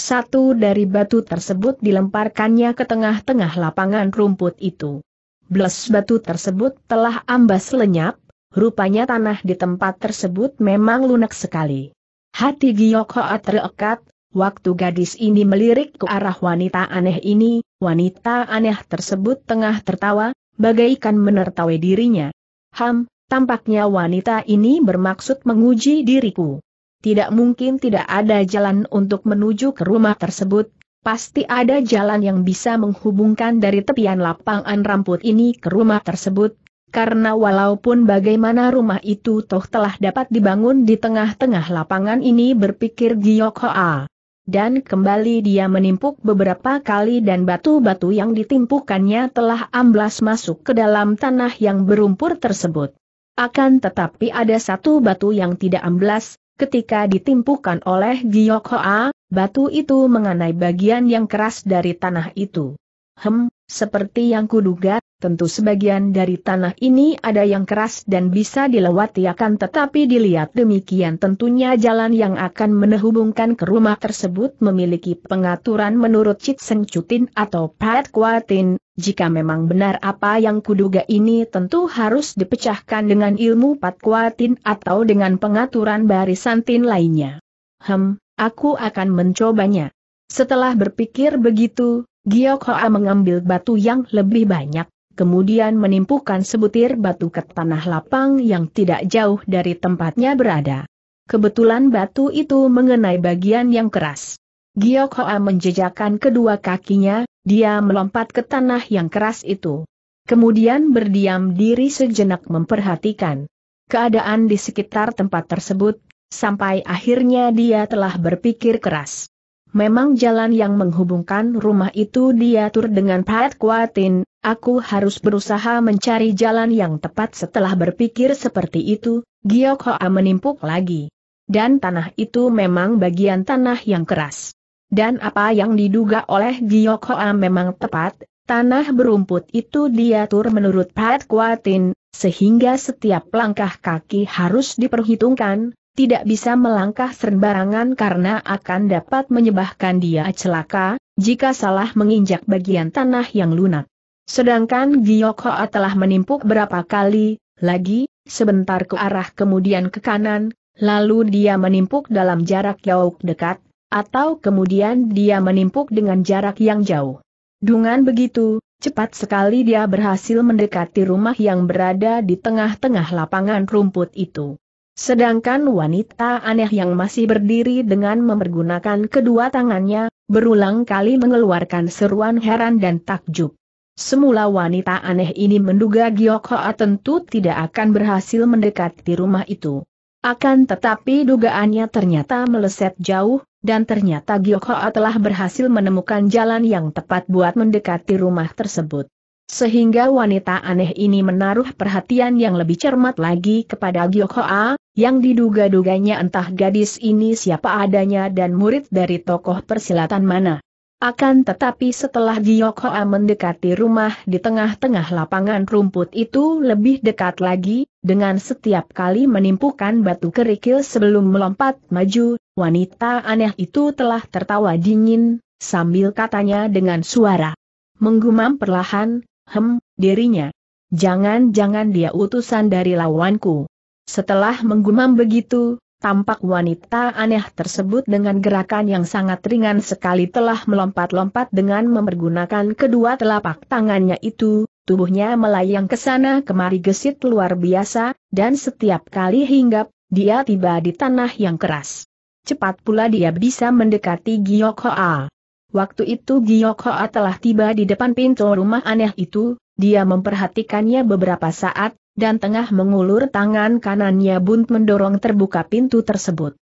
Satu dari batu tersebut dilemparkannya ke tengah-tengah lapangan rumput itu. Belas batu tersebut telah ambas lenyap, Rupanya tanah di tempat tersebut memang lunak sekali. Hati Gioko terekat, waktu gadis ini melirik ke arah wanita aneh ini, wanita aneh tersebut tengah tertawa, bagaikan menertawai dirinya. Ham, tampaknya wanita ini bermaksud menguji diriku. Tidak mungkin tidak ada jalan untuk menuju ke rumah tersebut, pasti ada jalan yang bisa menghubungkan dari tepian lapangan rambut ini ke rumah tersebut, karena walaupun bagaimana rumah itu toh telah dapat dibangun di tengah-tengah lapangan ini berpikir Giyok Hoa. Dan kembali dia menimpuk beberapa kali dan batu-batu yang ditimpukannya telah amblas masuk ke dalam tanah yang berumpur tersebut. Akan tetapi ada satu batu yang tidak amblas, ketika ditimpukan oleh Giyok Hoa, batu itu mengenai bagian yang keras dari tanah itu. Hem, seperti yang kuduga, tentu sebagian dari tanah ini ada yang keras dan bisa dilewati akan tetapi dilihat demikian tentunya jalan yang akan menehubungkan ke rumah tersebut memiliki pengaturan menurut Cit Seng Cutin atau Pat Kuatin, jika memang benar apa yang kuduga ini tentu harus dipecahkan dengan ilmu Pat Kuatin atau dengan pengaturan barisan tin lainnya. Hem, aku akan mencobanya. Setelah berpikir begitu, Giok Hoa mengambil batu yang lebih banyak, kemudian menimpukan sebutir batu ke tanah lapang yang tidak jauh dari tempatnya berada. Kebetulan batu itu mengenai bagian yang keras. Giok Hoa menjejakkan kedua kakinya, dia melompat ke tanah yang keras itu. Kemudian berdiam diri sejenak memperhatikan keadaan di sekitar tempat tersebut, sampai akhirnya dia telah berpikir keras. Memang jalan yang menghubungkan rumah itu diatur dengan Pat Kuatin, aku harus berusaha mencari jalan yang tepat setelah berpikir seperti itu, Giyok Hoa menimpuk lagi. Dan tanah itu memang bagian tanah yang keras. Dan apa yang diduga oleh Giyok Hoa memang tepat, tanah berumput itu diatur menurut Pat Kuatin, sehingga setiap langkah kaki harus diperhitungkan, tidak bisa melangkah sembarangan karena akan dapat menyebabkan dia celaka, jika salah menginjak bagian tanah yang lunak. Sedangkan Giok telah menimpuk berapa kali, lagi, sebentar ke arah kemudian ke kanan, lalu dia menimpuk dalam jarak jauh dekat, atau kemudian dia menimpuk dengan jarak yang jauh. Dengan begitu, cepat sekali dia berhasil mendekati rumah yang berada di tengah-tengah lapangan rumput itu. Sedangkan wanita aneh yang masih berdiri dengan mempergunakan kedua tangannya, berulang kali mengeluarkan seruan heran dan takjub. Semula wanita aneh ini menduga Gyokoa tentu tidak akan berhasil mendekati rumah itu. Akan tetapi dugaannya ternyata meleset jauh, dan ternyata Gyokoa telah berhasil menemukan jalan yang tepat buat mendekati rumah tersebut. Sehingga wanita aneh ini menaruh perhatian yang lebih cermat lagi kepada Gyokoa, yang diduga-duganya entah gadis ini siapa adanya dan murid dari tokoh persilatan mana. Akan tetapi setelah Giyok Hoa mendekati rumah di tengah-tengah lapangan rumput itu lebih dekat lagi, dengan setiap kali menimpukan batu kerikil sebelum melompat maju, wanita aneh itu telah tertawa dingin, sambil katanya dengan suara menggumam perlahan, hem, dirinya. Jangan-jangan dia utusan dari lawanku. Setelah menggumam begitu, tampak wanita aneh tersebut dengan gerakan yang sangat ringan sekali telah melompat-lompat dengan mempergunakan kedua telapak tangannya itu, tubuhnya melayang ke sana kemari gesit luar biasa, dan setiap kali hinggap, dia tiba di tanah yang keras. Cepat pula dia bisa mendekati Giyok Hoa. Waktu itu Giyok Hoa telah tiba di depan pintu rumah aneh itu, dia memperhatikannya beberapa saat, dan tengah mengulur tangan kanannya bunt mendorong terbuka pintu tersebut.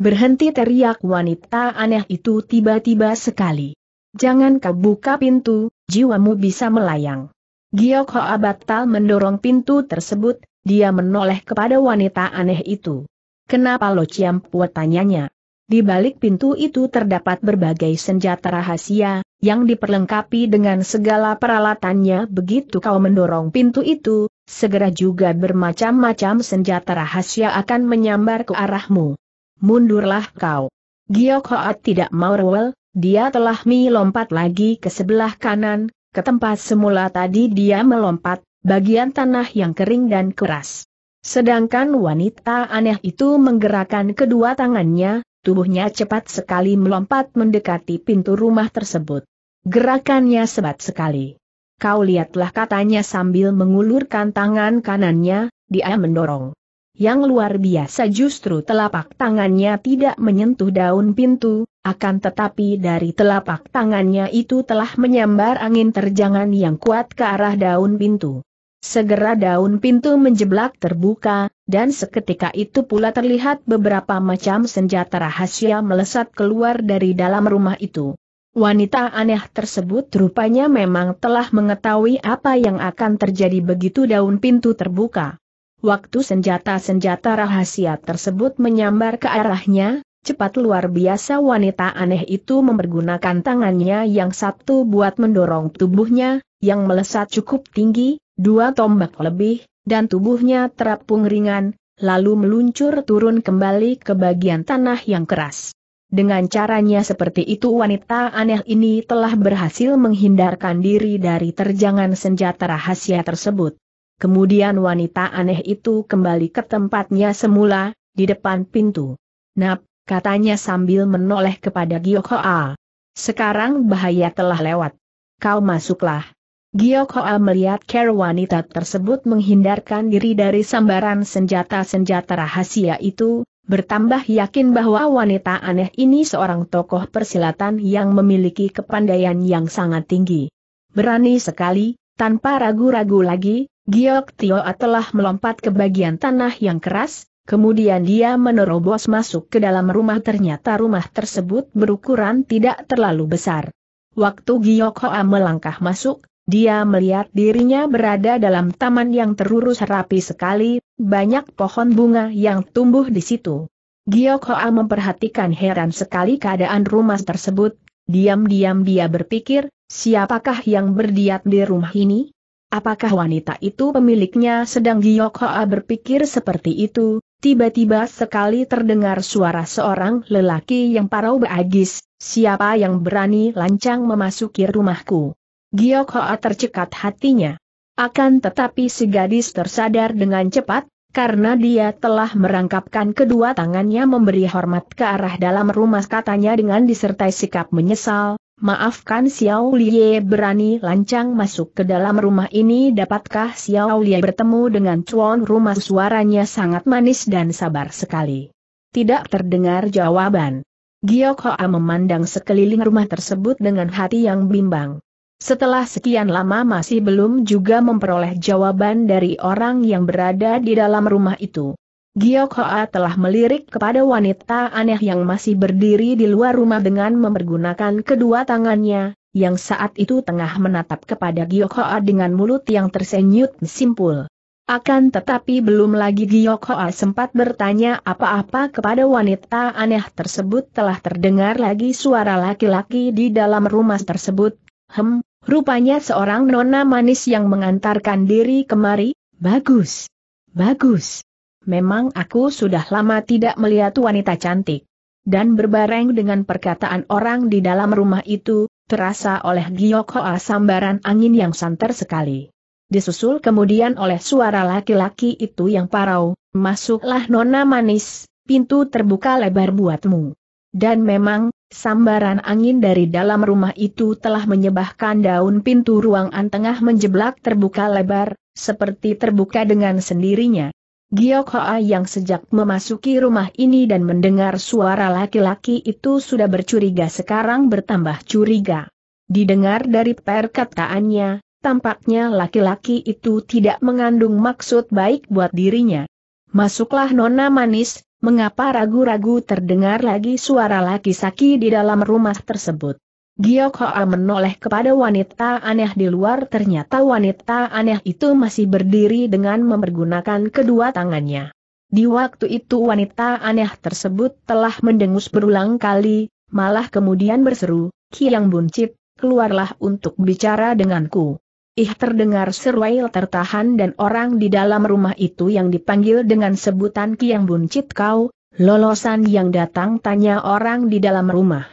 Berhenti teriak wanita aneh itu tiba-tiba sekali. Jangan kau buka pintu, jiwamu bisa melayang. Giyok Hoa batal mendorong pintu tersebut, dia menoleh kepada wanita aneh itu. Kenapa lo puat tanyanya? Di balik pintu itu terdapat berbagai senjata rahasia, yang diperlengkapi dengan segala peralatannya begitu kau mendorong pintu itu, segera juga bermacam-macam senjata rahasia akan menyambar ke arahmu. Mundurlah kau. Giok Hoat tidak mau rewel, dia telah melompat lagi ke sebelah kanan, ke tempat semula tadi dia melompat, bagian tanah yang kering dan keras. Sedangkan wanita aneh itu menggerakkan kedua tangannya, tubuhnya cepat sekali melompat mendekati pintu rumah tersebut. Gerakannya sebat sekali. Kau lihatlah katanya sambil mengulurkan tangan kanannya, dia mendorong. Yang luar biasa justru telapak tangannya tidak menyentuh daun pintu, akan tetapi dari telapak tangannya itu telah menyambar angin terjangan yang kuat ke arah daun pintu. Segera daun pintu menjeblak terbuka, dan seketika itu pula terlihat beberapa macam senjata rahasia melesat keluar dari dalam rumah itu. Wanita aneh tersebut rupanya memang telah mengetahui apa yang akan terjadi begitu daun pintu terbuka. Waktu senjata-senjata rahasia tersebut menyambar ke arahnya, cepat luar biasa wanita aneh itu mempergunakan tangannya yang satu buat mendorong tubuhnya, yang melesat cukup tinggi, dua tombak lebih, dan tubuhnya terapung ringan, lalu meluncur turun kembali ke bagian tanah yang keras. Dengan caranya seperti itu wanita aneh ini telah berhasil menghindarkan diri dari terjangan senjata rahasia tersebut. Kemudian wanita aneh itu kembali ke tempatnya semula, di depan pintu. Nap, katanya sambil menoleh kepada Gyokoa. Sekarang bahaya telah lewat. Kau masuklah. Gyokoa melihat care wanita tersebut menghindarkan diri dari sambaran senjata-senjata rahasia itu, bertambah yakin bahwa wanita aneh ini seorang tokoh persilatan yang memiliki kepandaian yang sangat tinggi. Berani sekali, tanpa ragu-ragu lagi, Giok Tio telah melompat ke bagian tanah yang keras, kemudian dia menerobos masuk ke dalam rumah ternyata rumah tersebut berukuran tidak terlalu besar. Waktu Giok Hoa melangkah masuk, dia melihat dirinya berada dalam taman yang terurus rapi sekali, banyak pohon bunga yang tumbuh di situ. Giyok Hoa memperhatikan heran sekali keadaan rumah tersebut, diam-diam dia berpikir, siapakah yang berdiam di rumah ini? Apakah wanita itu pemiliknya sedang Giyok Hoa berpikir seperti itu, tiba-tiba sekali terdengar suara seorang lelaki yang parau beragis, siapa yang berani lancang memasuki rumahku. Giok Hoa tercekat hatinya. Akan tetapi si gadis tersadar dengan cepat, karena dia telah merangkapkan kedua tangannya memberi hormat ke arah dalam rumah katanya dengan disertai sikap menyesal, maafkan Xiao Liye berani lancang masuk ke dalam rumah ini dapatkah Xiao Liye bertemu dengan cuan rumah suaranya sangat manis dan sabar sekali. Tidak terdengar jawaban. Giok Hoa memandang sekeliling rumah tersebut dengan hati yang bimbang. Setelah sekian lama masih belum juga memperoleh jawaban dari orang yang berada di dalam rumah itu. Giok Hoa telah melirik kepada wanita aneh yang masih berdiri di luar rumah dengan mempergunakan kedua tangannya, yang saat itu tengah menatap kepada Giok Hoa dengan mulut yang tersenyut simpul. Akan tetapi belum lagi Giok Hoa sempat bertanya apa-apa kepada wanita aneh tersebut telah terdengar lagi suara laki-laki di dalam rumah tersebut, Hem, Rupanya seorang nona manis yang mengantarkan diri kemari, bagus. Bagus. Memang aku sudah lama tidak melihat wanita cantik. Dan berbareng dengan perkataan orang di dalam rumah itu, terasa oleh Giyok Hoa sambaran angin yang santer sekali. Disusul kemudian oleh suara laki-laki itu yang parau, masuklah nona manis, pintu terbuka lebar buatmu. Dan memang, Sambaran angin dari dalam rumah itu telah menyebahkan daun pintu ruang antengah menjeblak terbuka lebar, seperti terbuka dengan sendirinya. Giok Hoa yang sejak memasuki rumah ini dan mendengar suara laki-laki itu sudah bercuriga sekarang bertambah curiga. Didengar dari perkataannya, tampaknya laki-laki itu tidak mengandung maksud baik buat dirinya. Masuklah nona manis, mengapa ragu-ragu terdengar lagi suara laki-laki di dalam rumah tersebut. Giok Hoa menoleh kepada wanita aneh di luar ternyata wanita aneh itu masih berdiri dengan mempergunakan kedua tangannya. Di waktu itu wanita aneh tersebut telah mendengus berulang kali, malah kemudian berseru, Kiang Buncit, keluarlah untuk bicara denganku. Ih terdengar seruai tertahan dan orang di dalam rumah itu yang dipanggil dengan sebutan Kiang Buncit kau, lolosan yang datang tanya orang di dalam rumah.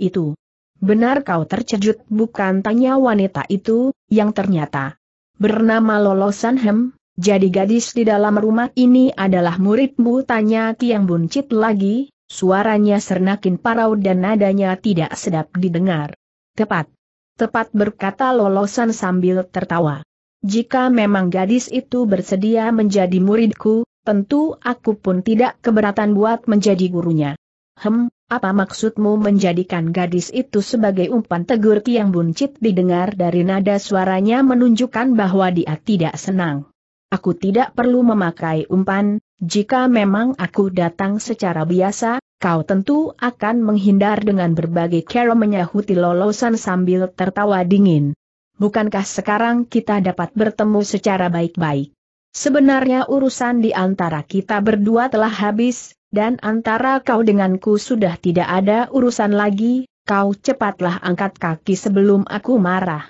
Itu. Benar kau terkejut bukan tanya wanita itu, yang ternyata bernama lolosan Hem, jadi gadis di dalam rumah ini adalah muridmu tanya Tiang Buncit lagi, suaranya sernakin parau dan nadanya tidak sedap didengar. Tepat. Tepat berkata lolosan sambil tertawa. Jika memang gadis itu bersedia menjadi muridku, tentu aku pun tidak keberatan buat menjadi gurunya. Hem, apa maksudmu menjadikan gadis itu sebagai umpan tegur Tiang Buncit didengar dari nada suaranya menunjukkan bahwa dia tidak senang. Aku tidak perlu memakai umpan, jika memang aku datang secara biasa, kau tentu akan menghindar dengan berbagai cara menyahuti lolosan sambil tertawa dingin. Bukankah sekarang kita dapat bertemu secara baik-baik? Sebenarnya urusan di antara kita berdua telah habis, dan antara kau denganku sudah tidak ada urusan lagi, kau cepatlah angkat kaki sebelum aku marah.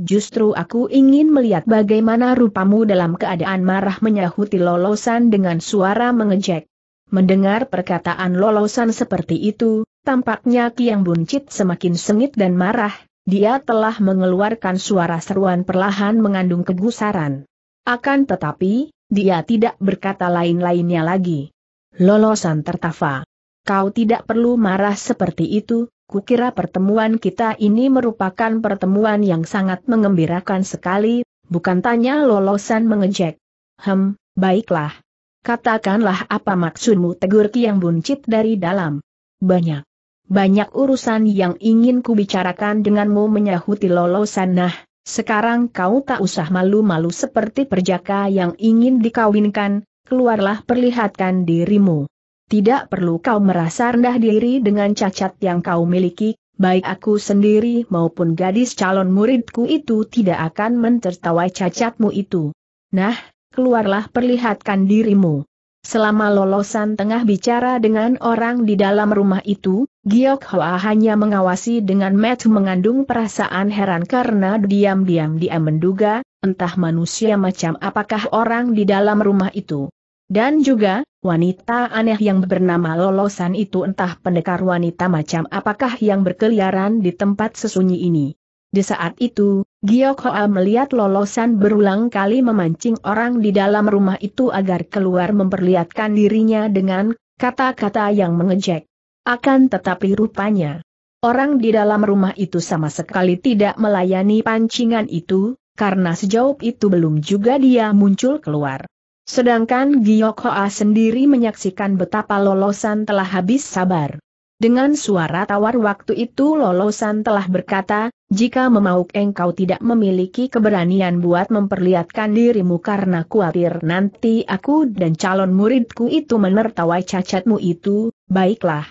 Justru aku ingin melihat bagaimana rupamu dalam keadaan marah menyahuti lolosan dengan suara mengejek. Mendengar perkataan lolosan seperti itu, tampaknya Kiang Buncit semakin sengit dan marah, dia telah mengeluarkan suara seruan perlahan mengandung kegusaran. Akan tetapi, dia tidak berkata lain-lainnya lagi. Lolosan tertawa. Kau tidak perlu marah seperti itu, kukira pertemuan kita ini merupakan pertemuan yang sangat mengembirakan sekali, bukan tanya lolosan mengejek. Hem, baiklah, Katakanlah apa maksudmu tegur Kiang Buncit dari dalam. Banyak. Banyak urusan yang ingin kubicarakan denganmu menyahuti Lolo Sanah, sekarang kau tak usah malu-malu seperti perjaka yang ingin dikawinkan, keluarlah perlihatkan dirimu. Tidak perlu kau merasa rendah diri dengan cacat yang kau miliki, baik aku sendiri maupun gadis calon muridku itu tidak akan mentertawai cacatmu itu. Nah, keluarlah perlihatkan dirimu. Selama lolosan tengah bicara dengan orang di dalam rumah itu, Giok Hoa hanya mengawasi dengan metu mengandung perasaan heran karena diam-diam dia menduga, entah manusia macam apakah orang di dalam rumah itu. Dan juga, wanita aneh yang bernama lolosan itu entah pendekar wanita macam apakah yang berkeliaran di tempat sesunyi ini. Di saat itu, Giok Hoa melihat lolosan berulang kali memancing orang di dalam rumah itu agar keluar memperlihatkan dirinya dengan kata-kata yang mengejek. Akan tetapi rupanya, orang di dalam rumah itu sama sekali tidak melayani pancingan itu, karena sejauh itu belum juga dia muncul keluar. Sedangkan Giok Hoa sendiri menyaksikan betapa lolosan telah habis sabar. Dengan suara tawar waktu itu Lolosan telah berkata, jika memauk engkau tidak memiliki keberanian buat memperlihatkan dirimu karena khawatir nanti aku dan calon muridku itu menertawai cacatmu itu, baiklah.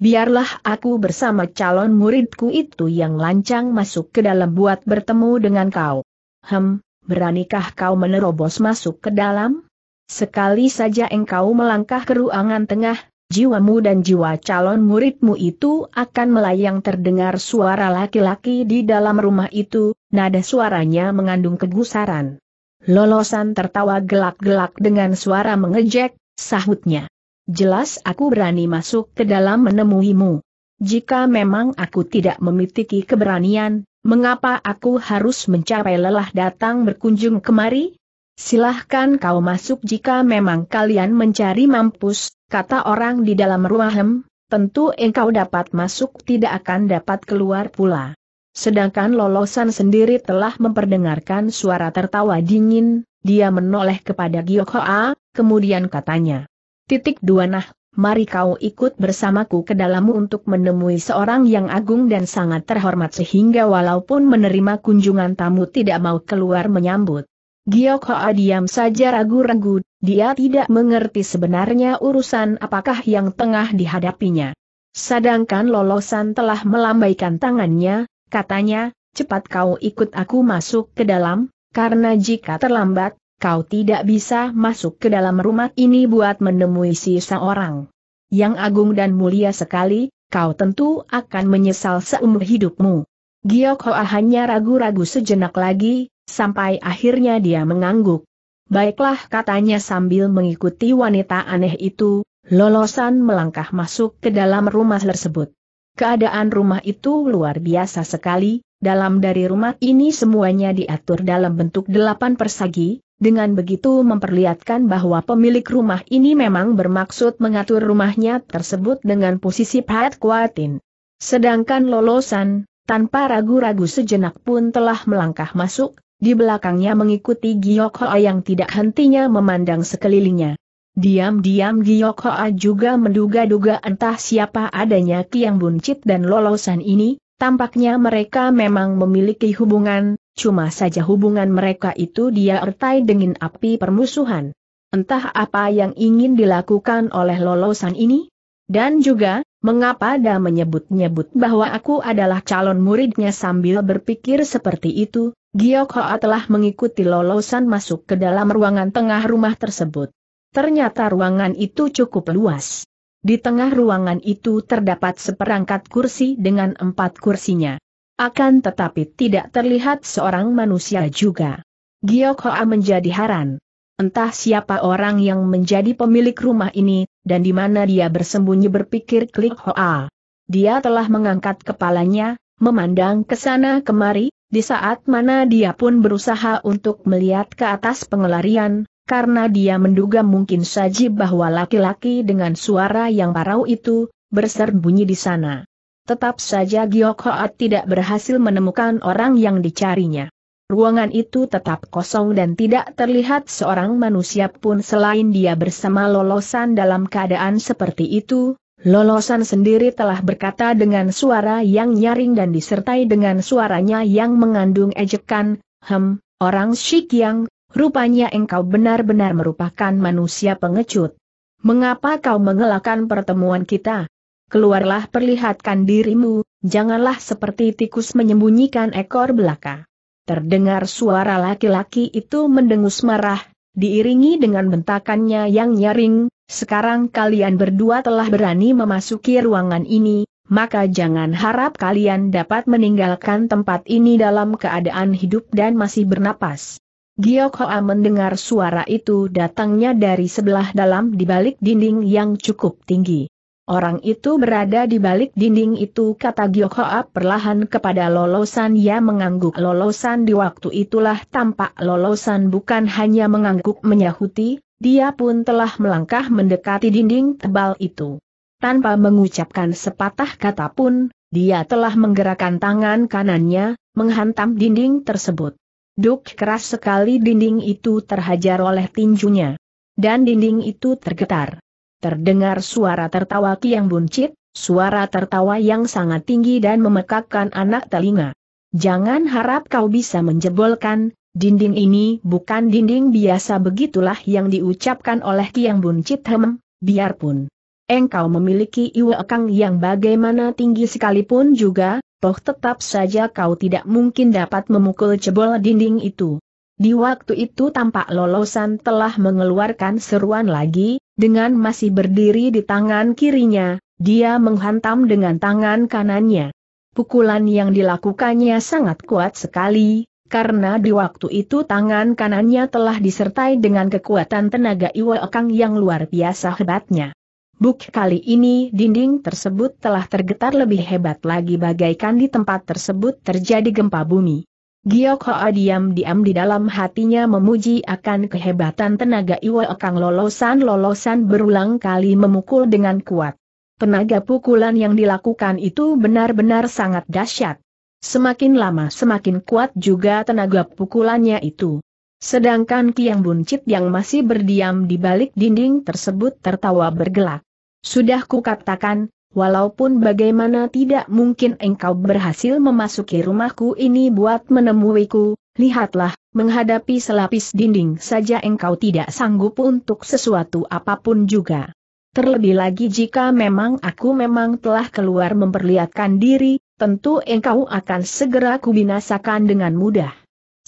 Biarlah aku bersama calon muridku itu yang lancang masuk ke dalam buat bertemu dengan kau. Hem, beranikah kau menerobos masuk ke dalam? Sekali saja engkau melangkah ke ruangan tengah, jiwamu dan jiwa calon muridmu itu akan melayang terdengar suara laki-laki di dalam rumah itu, nada suaranya mengandung kegusaran. Lolosan tertawa gelak-gelak dengan suara mengejek, sahutnya. Jelas aku berani masuk ke dalam menemuimu. Jika memang aku tidak memiliki keberanian, mengapa aku harus mencapai lelah datang berkunjung kemari? Silahkan kau masuk jika memang kalian mencari mampus, kata orang di dalam hem, tentu engkau dapat masuk tidak akan dapat keluar pula. Sedangkan lolosan sendiri telah memperdengarkan suara tertawa dingin, dia menoleh kepada Gyokhoa, kemudian katanya. Titik dua nah, mari kau ikut bersamaku ke dalammu untuk menemui seorang yang agung dan sangat terhormat sehingga walaupun menerima kunjungan tamu tidak mau keluar menyambut. Hoa diam saja ragu-ragu, dia tidak mengerti sebenarnya urusan apakah yang tengah dihadapinya. Sedangkan lolosan telah melambaikan tangannya, katanya, cepat kau ikut aku masuk ke dalam, karena jika terlambat, kau tidak bisa masuk ke dalam rumah ini buat menemui sisa orang. Yang agung dan mulia sekali, kau tentu akan menyesal seumur hidupmu. Giokhoa hanya ragu-ragu sejenak lagi, sampai akhirnya dia mengangguk. Baiklah katanya sambil mengikuti wanita aneh itu, lolosan melangkah masuk ke dalam rumah tersebut. Keadaan rumah itu luar biasa sekali, dalam dari rumah ini semuanya diatur dalam bentuk delapan persegi, dengan begitu memperlihatkan bahwa pemilik rumah ini memang bermaksud mengatur rumahnya tersebut dengan posisi pahat Kuatin. Sedangkan lolosan, tanpa ragu-ragu sejenak pun telah melangkah masuk, di belakangnya mengikuti Giyok Hoa yang tidak hentinya memandang sekelilingnya. Diam-diam Giyok Hoa juga menduga-duga entah siapa adanya Kiang Buncit dan Lolosan ini, tampaknya mereka memang memiliki hubungan, cuma saja hubungan mereka itu dia ertai dengan api permusuhan. Entah apa yang ingin dilakukan oleh Lolosan ini? Dan juga, mengapa dia menyebut-nyebut bahwa aku adalah calon muridnya sambil berpikir seperti itu, Giok Hoa telah mengikuti lolosan masuk ke dalam ruangan tengah rumah tersebut. Ternyata ruangan itu cukup luas. Di tengah ruangan itu terdapat seperangkat kursi dengan empat kursinya. Akan tetapi tidak terlihat seorang manusia juga. Giok Hoa menjadi heran. Entah siapa orang yang menjadi pemilik rumah ini, dan di mana dia bersembunyi berpikir klik Hoa. Dia telah mengangkat kepalanya, memandang ke sana kemari, di saat mana dia pun berusaha untuk melihat ke atas pengelarian, karena dia menduga mungkin saja bahwa laki-laki dengan suara yang parau itu, berserbunyi di sana. Tetap saja Giok Hoat tidak berhasil menemukan orang yang dicarinya. Ruangan itu tetap kosong dan tidak terlihat seorang manusia pun selain dia bersama lolosan dalam keadaan seperti itu, Lolosan sendiri telah berkata dengan suara yang nyaring dan disertai dengan suaranya yang mengandung ejekan, Hem, orang yang, rupanya engkau benar-benar merupakan manusia pengecut. Mengapa kau mengelakkan pertemuan kita? Keluarlah perlihatkan dirimu, janganlah seperti tikus menyembunyikan ekor belaka. Terdengar suara laki-laki itu mendengus marah, diiringi dengan bentakannya yang nyaring, sekarang kalian berdua telah berani memasuki ruangan ini, maka jangan harap kalian dapat meninggalkan tempat ini dalam keadaan hidup dan masih bernapas. Giok Hoa mendengar suara itu datangnya dari sebelah dalam di balik dinding yang cukup tinggi. Orang itu berada di balik dinding itu kata Gyokoa perlahan kepada lolosan ia mengangguk lolosan di waktu itulah tampak lolosan bukan hanya mengangguk menyahuti, dia pun telah melangkah mendekati dinding tebal itu. Tanpa mengucapkan sepatah kata pun, dia telah menggerakkan tangan kanannya, menghantam dinding tersebut. Duk keras sekali dinding itu terhajar oleh tinjunya. Dan dinding itu tergetar terdengar suara tertawa Kiang Buncit, suara tertawa yang sangat tinggi dan memekakkan anak telinga. Jangan harap kau bisa menjebolkan, dinding ini bukan dinding biasa begitulah yang diucapkan oleh Kiang Buncit hem, biarpun. Engkau memiliki iwa yang bagaimana tinggi sekalipun juga, toh tetap saja kau tidak mungkin dapat memukul jebol dinding itu. Di waktu itu tampak lolosan telah mengeluarkan seruan lagi, dengan masih berdiri di tangan kirinya, dia menghantam dengan tangan kanannya. Pukulan yang dilakukannya sangat kuat sekali, karena di waktu itu tangan kanannya telah disertai dengan kekuatan tenaga Iwa Ekang yang luar biasa hebatnya. Buk kali ini dinding tersebut telah tergetar lebih hebat lagi bagaikan di tempat tersebut terjadi gempa bumi. Giok Hoa diam-diam di dalam hatinya memuji akan kehebatan tenaga Iwa Kang lolosan-lolosan berulang kali memukul dengan kuat. Tenaga pukulan yang dilakukan itu benar-benar sangat dahsyat. Semakin lama semakin kuat juga tenaga pukulannya itu. Sedangkan Kiang Buncit yang masih berdiam di balik dinding tersebut tertawa bergelak. Sudah kukatakan, Walaupun bagaimana tidak mungkin engkau berhasil memasuki rumahku ini buat menemuiku, lihatlah, menghadapi selapis dinding saja engkau tidak sanggup untuk sesuatu apapun juga. Terlebih lagi jika memang aku memang telah keluar memperlihatkan diri, tentu engkau akan segera kubinasakan dengan mudah.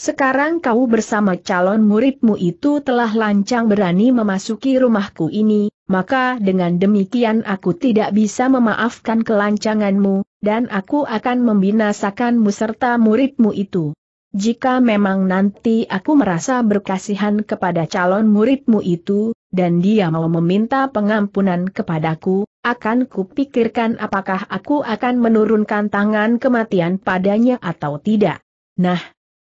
Sekarang kau bersama calon muridmu itu telah lancang berani memasuki rumahku ini, maka dengan demikian aku tidak bisa memaafkan kelancanganmu, dan aku akan membinasakanmu serta muridmu itu. Jika memang nanti aku merasa berkasihan kepada calon muridmu itu, dan dia mau meminta pengampunan kepadaku, akan kupikirkan apakah aku akan menurunkan tangan kematian padanya atau tidak. Nah,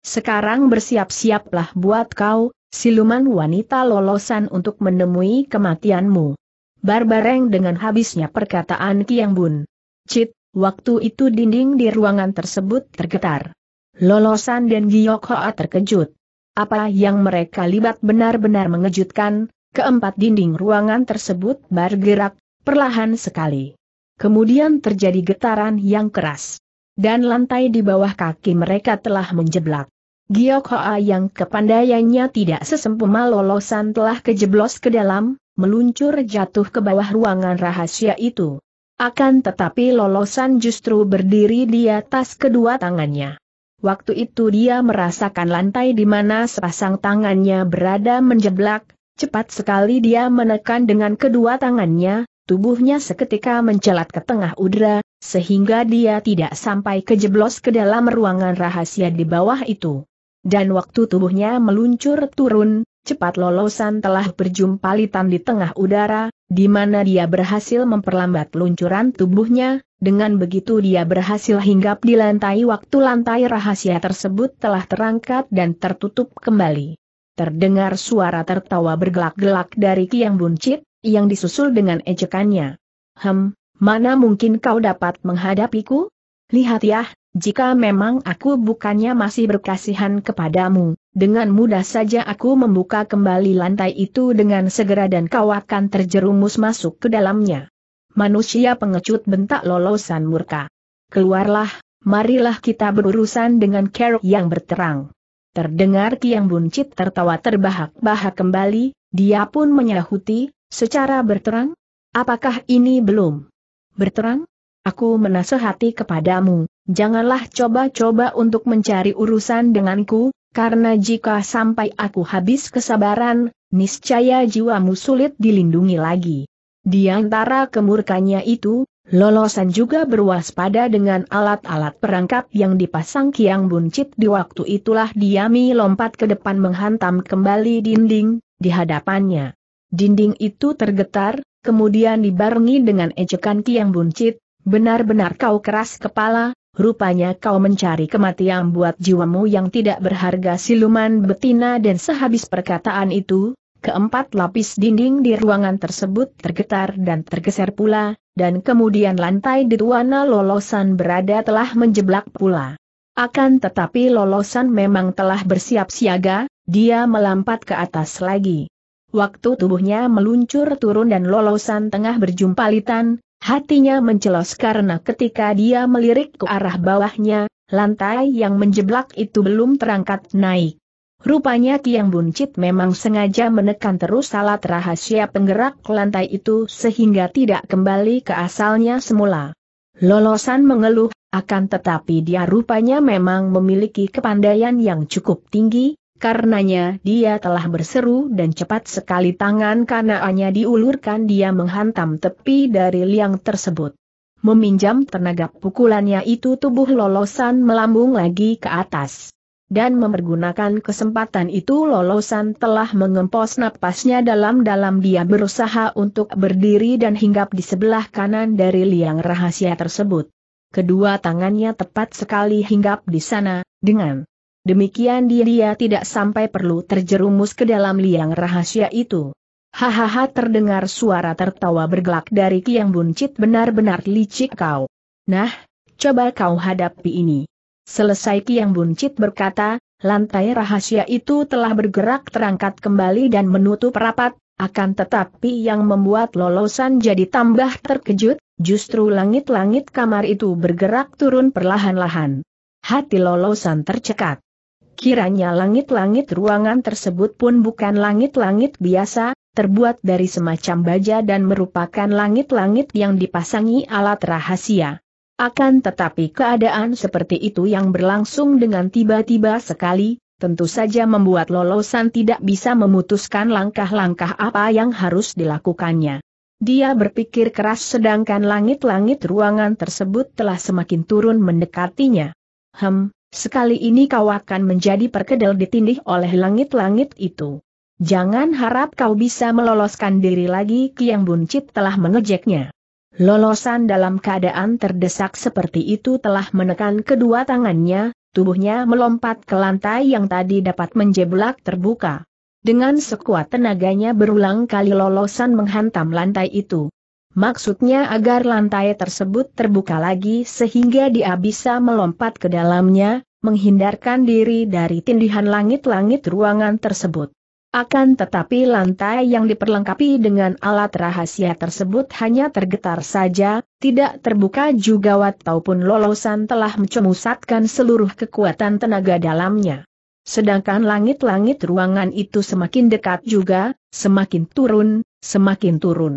sekarang bersiap-siaplah buat kau, siluman wanita lolosan untuk menemui kematianmu. Barbareng dengan habisnya perkataan Kiang Bun. Cit, waktu itu dinding di ruangan tersebut tergetar. Lolosan dan Giyok Hoa terkejut. Apa yang mereka libat benar-benar mengejutkan, keempat dinding ruangan tersebut bergerak, perlahan sekali. Kemudian terjadi getaran yang keras. Dan lantai di bawah kaki mereka telah menjeblak. Giokhoa yang kepandaiannya tidak sesempurna lolosan telah kejeblos ke dalam, meluncur jatuh ke bawah ruangan rahasia itu. Akan tetapi lolosan justru berdiri di atas kedua tangannya. Waktu itu dia merasakan lantai di mana sepasang tangannya berada menjeblak, cepat sekali dia menekan dengan kedua tangannya, tubuhnya seketika mencelat ke tengah udara, sehingga dia tidak sampai kejeblos ke dalam ruangan rahasia di bawah itu. Dan waktu tubuhnya meluncur turun, cepat lolosan telah berjumpa litan di tengah udara, di mana dia berhasil memperlambat peluncuran tubuhnya, dengan begitu dia berhasil hinggap di lantai waktu lantai rahasia tersebut telah terangkat dan tertutup kembali. Terdengar suara tertawa bergelak-gelak dari Kiang Buncit, yang disusul dengan ejekannya. Hem, mana mungkin kau dapat menghadapiku? Lihat ya, jika memang aku bukannya masih berkasihan kepadamu, dengan mudah saja aku membuka kembali lantai itu dengan segera dan kau akan terjerumus masuk ke dalamnya. Manusia pengecut bentak lolosan murka. Keluarlah, marilah kita berurusan dengan kerok yang berterang. Terdengar Kiang Buncit tertawa terbahak-bahak kembali, dia pun menyahuti, secara berterang, apakah ini belum berterang? Aku menasehati kepadamu, Janganlah coba-coba untuk mencari urusan denganku, karena jika sampai aku habis kesabaran, niscaya jiwamu sulit dilindungi lagi. Di antara kemurkannya itu, Lolosan juga berwaspada dengan alat-alat perangkap yang dipasang Kiang Buncit di waktu itulah Diami lompat ke depan menghantam kembali dinding, di hadapannya. Dinding itu tergetar, kemudian dibarengi dengan ejekan Kiang Buncit, benar-benar kau keras kepala, Rupanya kau mencari kematian buat jiwamu yang tidak berharga siluman betina dan sehabis perkataan itu, keempat lapis dinding di ruangan tersebut tergetar dan tergeser pula, dan kemudian lantai di tuana lolosan berada telah menjeblak pula. Akan tetapi lolosan memang telah bersiap siaga, dia melampat ke atas lagi. Waktu tubuhnya meluncur turun dan lolosan tengah berjumpalitan. Hatinya mencelos karena ketika dia melirik ke arah bawahnya, lantai yang menjeblak itu belum terangkat naik. Rupanya Tiang Buncit memang sengaja menekan terus alat rahasia penggerak lantai itu sehingga tidak kembali ke asalnya semula. Lolosan mengeluh, akan tetapi dia rupanya memang memiliki kepandaian yang cukup tinggi, Karenanya dia telah berseru dan cepat sekali tangan kanaannya diulurkan dia menghantam tepi dari liang tersebut. Meminjam tenaga pukulannya itu tubuh lolosan melambung lagi ke atas. Dan mempergunakan kesempatan itu lolosan telah mengempos napasnya dalam-dalam dia berusaha untuk berdiri dan hinggap di sebelah kanan dari liang rahasia tersebut. Kedua tangannya tepat sekali hinggap di sana, dengan Demikian dia, dia tidak sampai perlu terjerumus ke dalam liang rahasia itu. Hahaha terdengar suara tertawa bergelak dari Kiang Buncit benar-benar licik kau. Nah, coba kau hadapi ini. Selesai Kiang Buncit berkata, lantai rahasia itu telah bergerak terangkat kembali dan menutup rapat, akan tetapi yang membuat lolosan jadi tambah terkejut, justru langit-langit kamar itu bergerak turun perlahan-lahan. Hati lolosan tercekat. Kiranya langit-langit ruangan tersebut pun bukan langit-langit biasa, terbuat dari semacam baja dan merupakan langit-langit yang dipasangi alat rahasia. Akan tetapi keadaan seperti itu yang berlangsung dengan tiba-tiba sekali, tentu saja membuat lolosan tidak bisa memutuskan langkah-langkah apa yang harus dilakukannya. Dia berpikir keras sedangkan langit-langit ruangan tersebut telah semakin turun mendekatinya. Hem, Sekali ini kau akan menjadi perkedel ditindih oleh langit-langit itu. Jangan harap kau bisa meloloskan diri lagi Kiang Buncit telah mengejeknya. Lolosan dalam keadaan terdesak seperti itu telah menekan kedua tangannya, tubuhnya melompat ke lantai yang tadi dapat menjeblak terbuka. Dengan sekuat tenaganya berulang kali lolosan menghantam lantai itu. Maksudnya agar lantai tersebut terbuka lagi sehingga dia bisa melompat ke dalamnya, menghindarkan diri dari tindihan langit-langit ruangan tersebut. Akan tetapi lantai yang diperlengkapi dengan alat rahasia tersebut hanya tergetar saja, tidak terbuka juga ataupun lolosan telah mencemusatkan seluruh kekuatan tenaga dalamnya. Sedangkan langit-langit ruangan itu semakin dekat juga, semakin turun, semakin turun.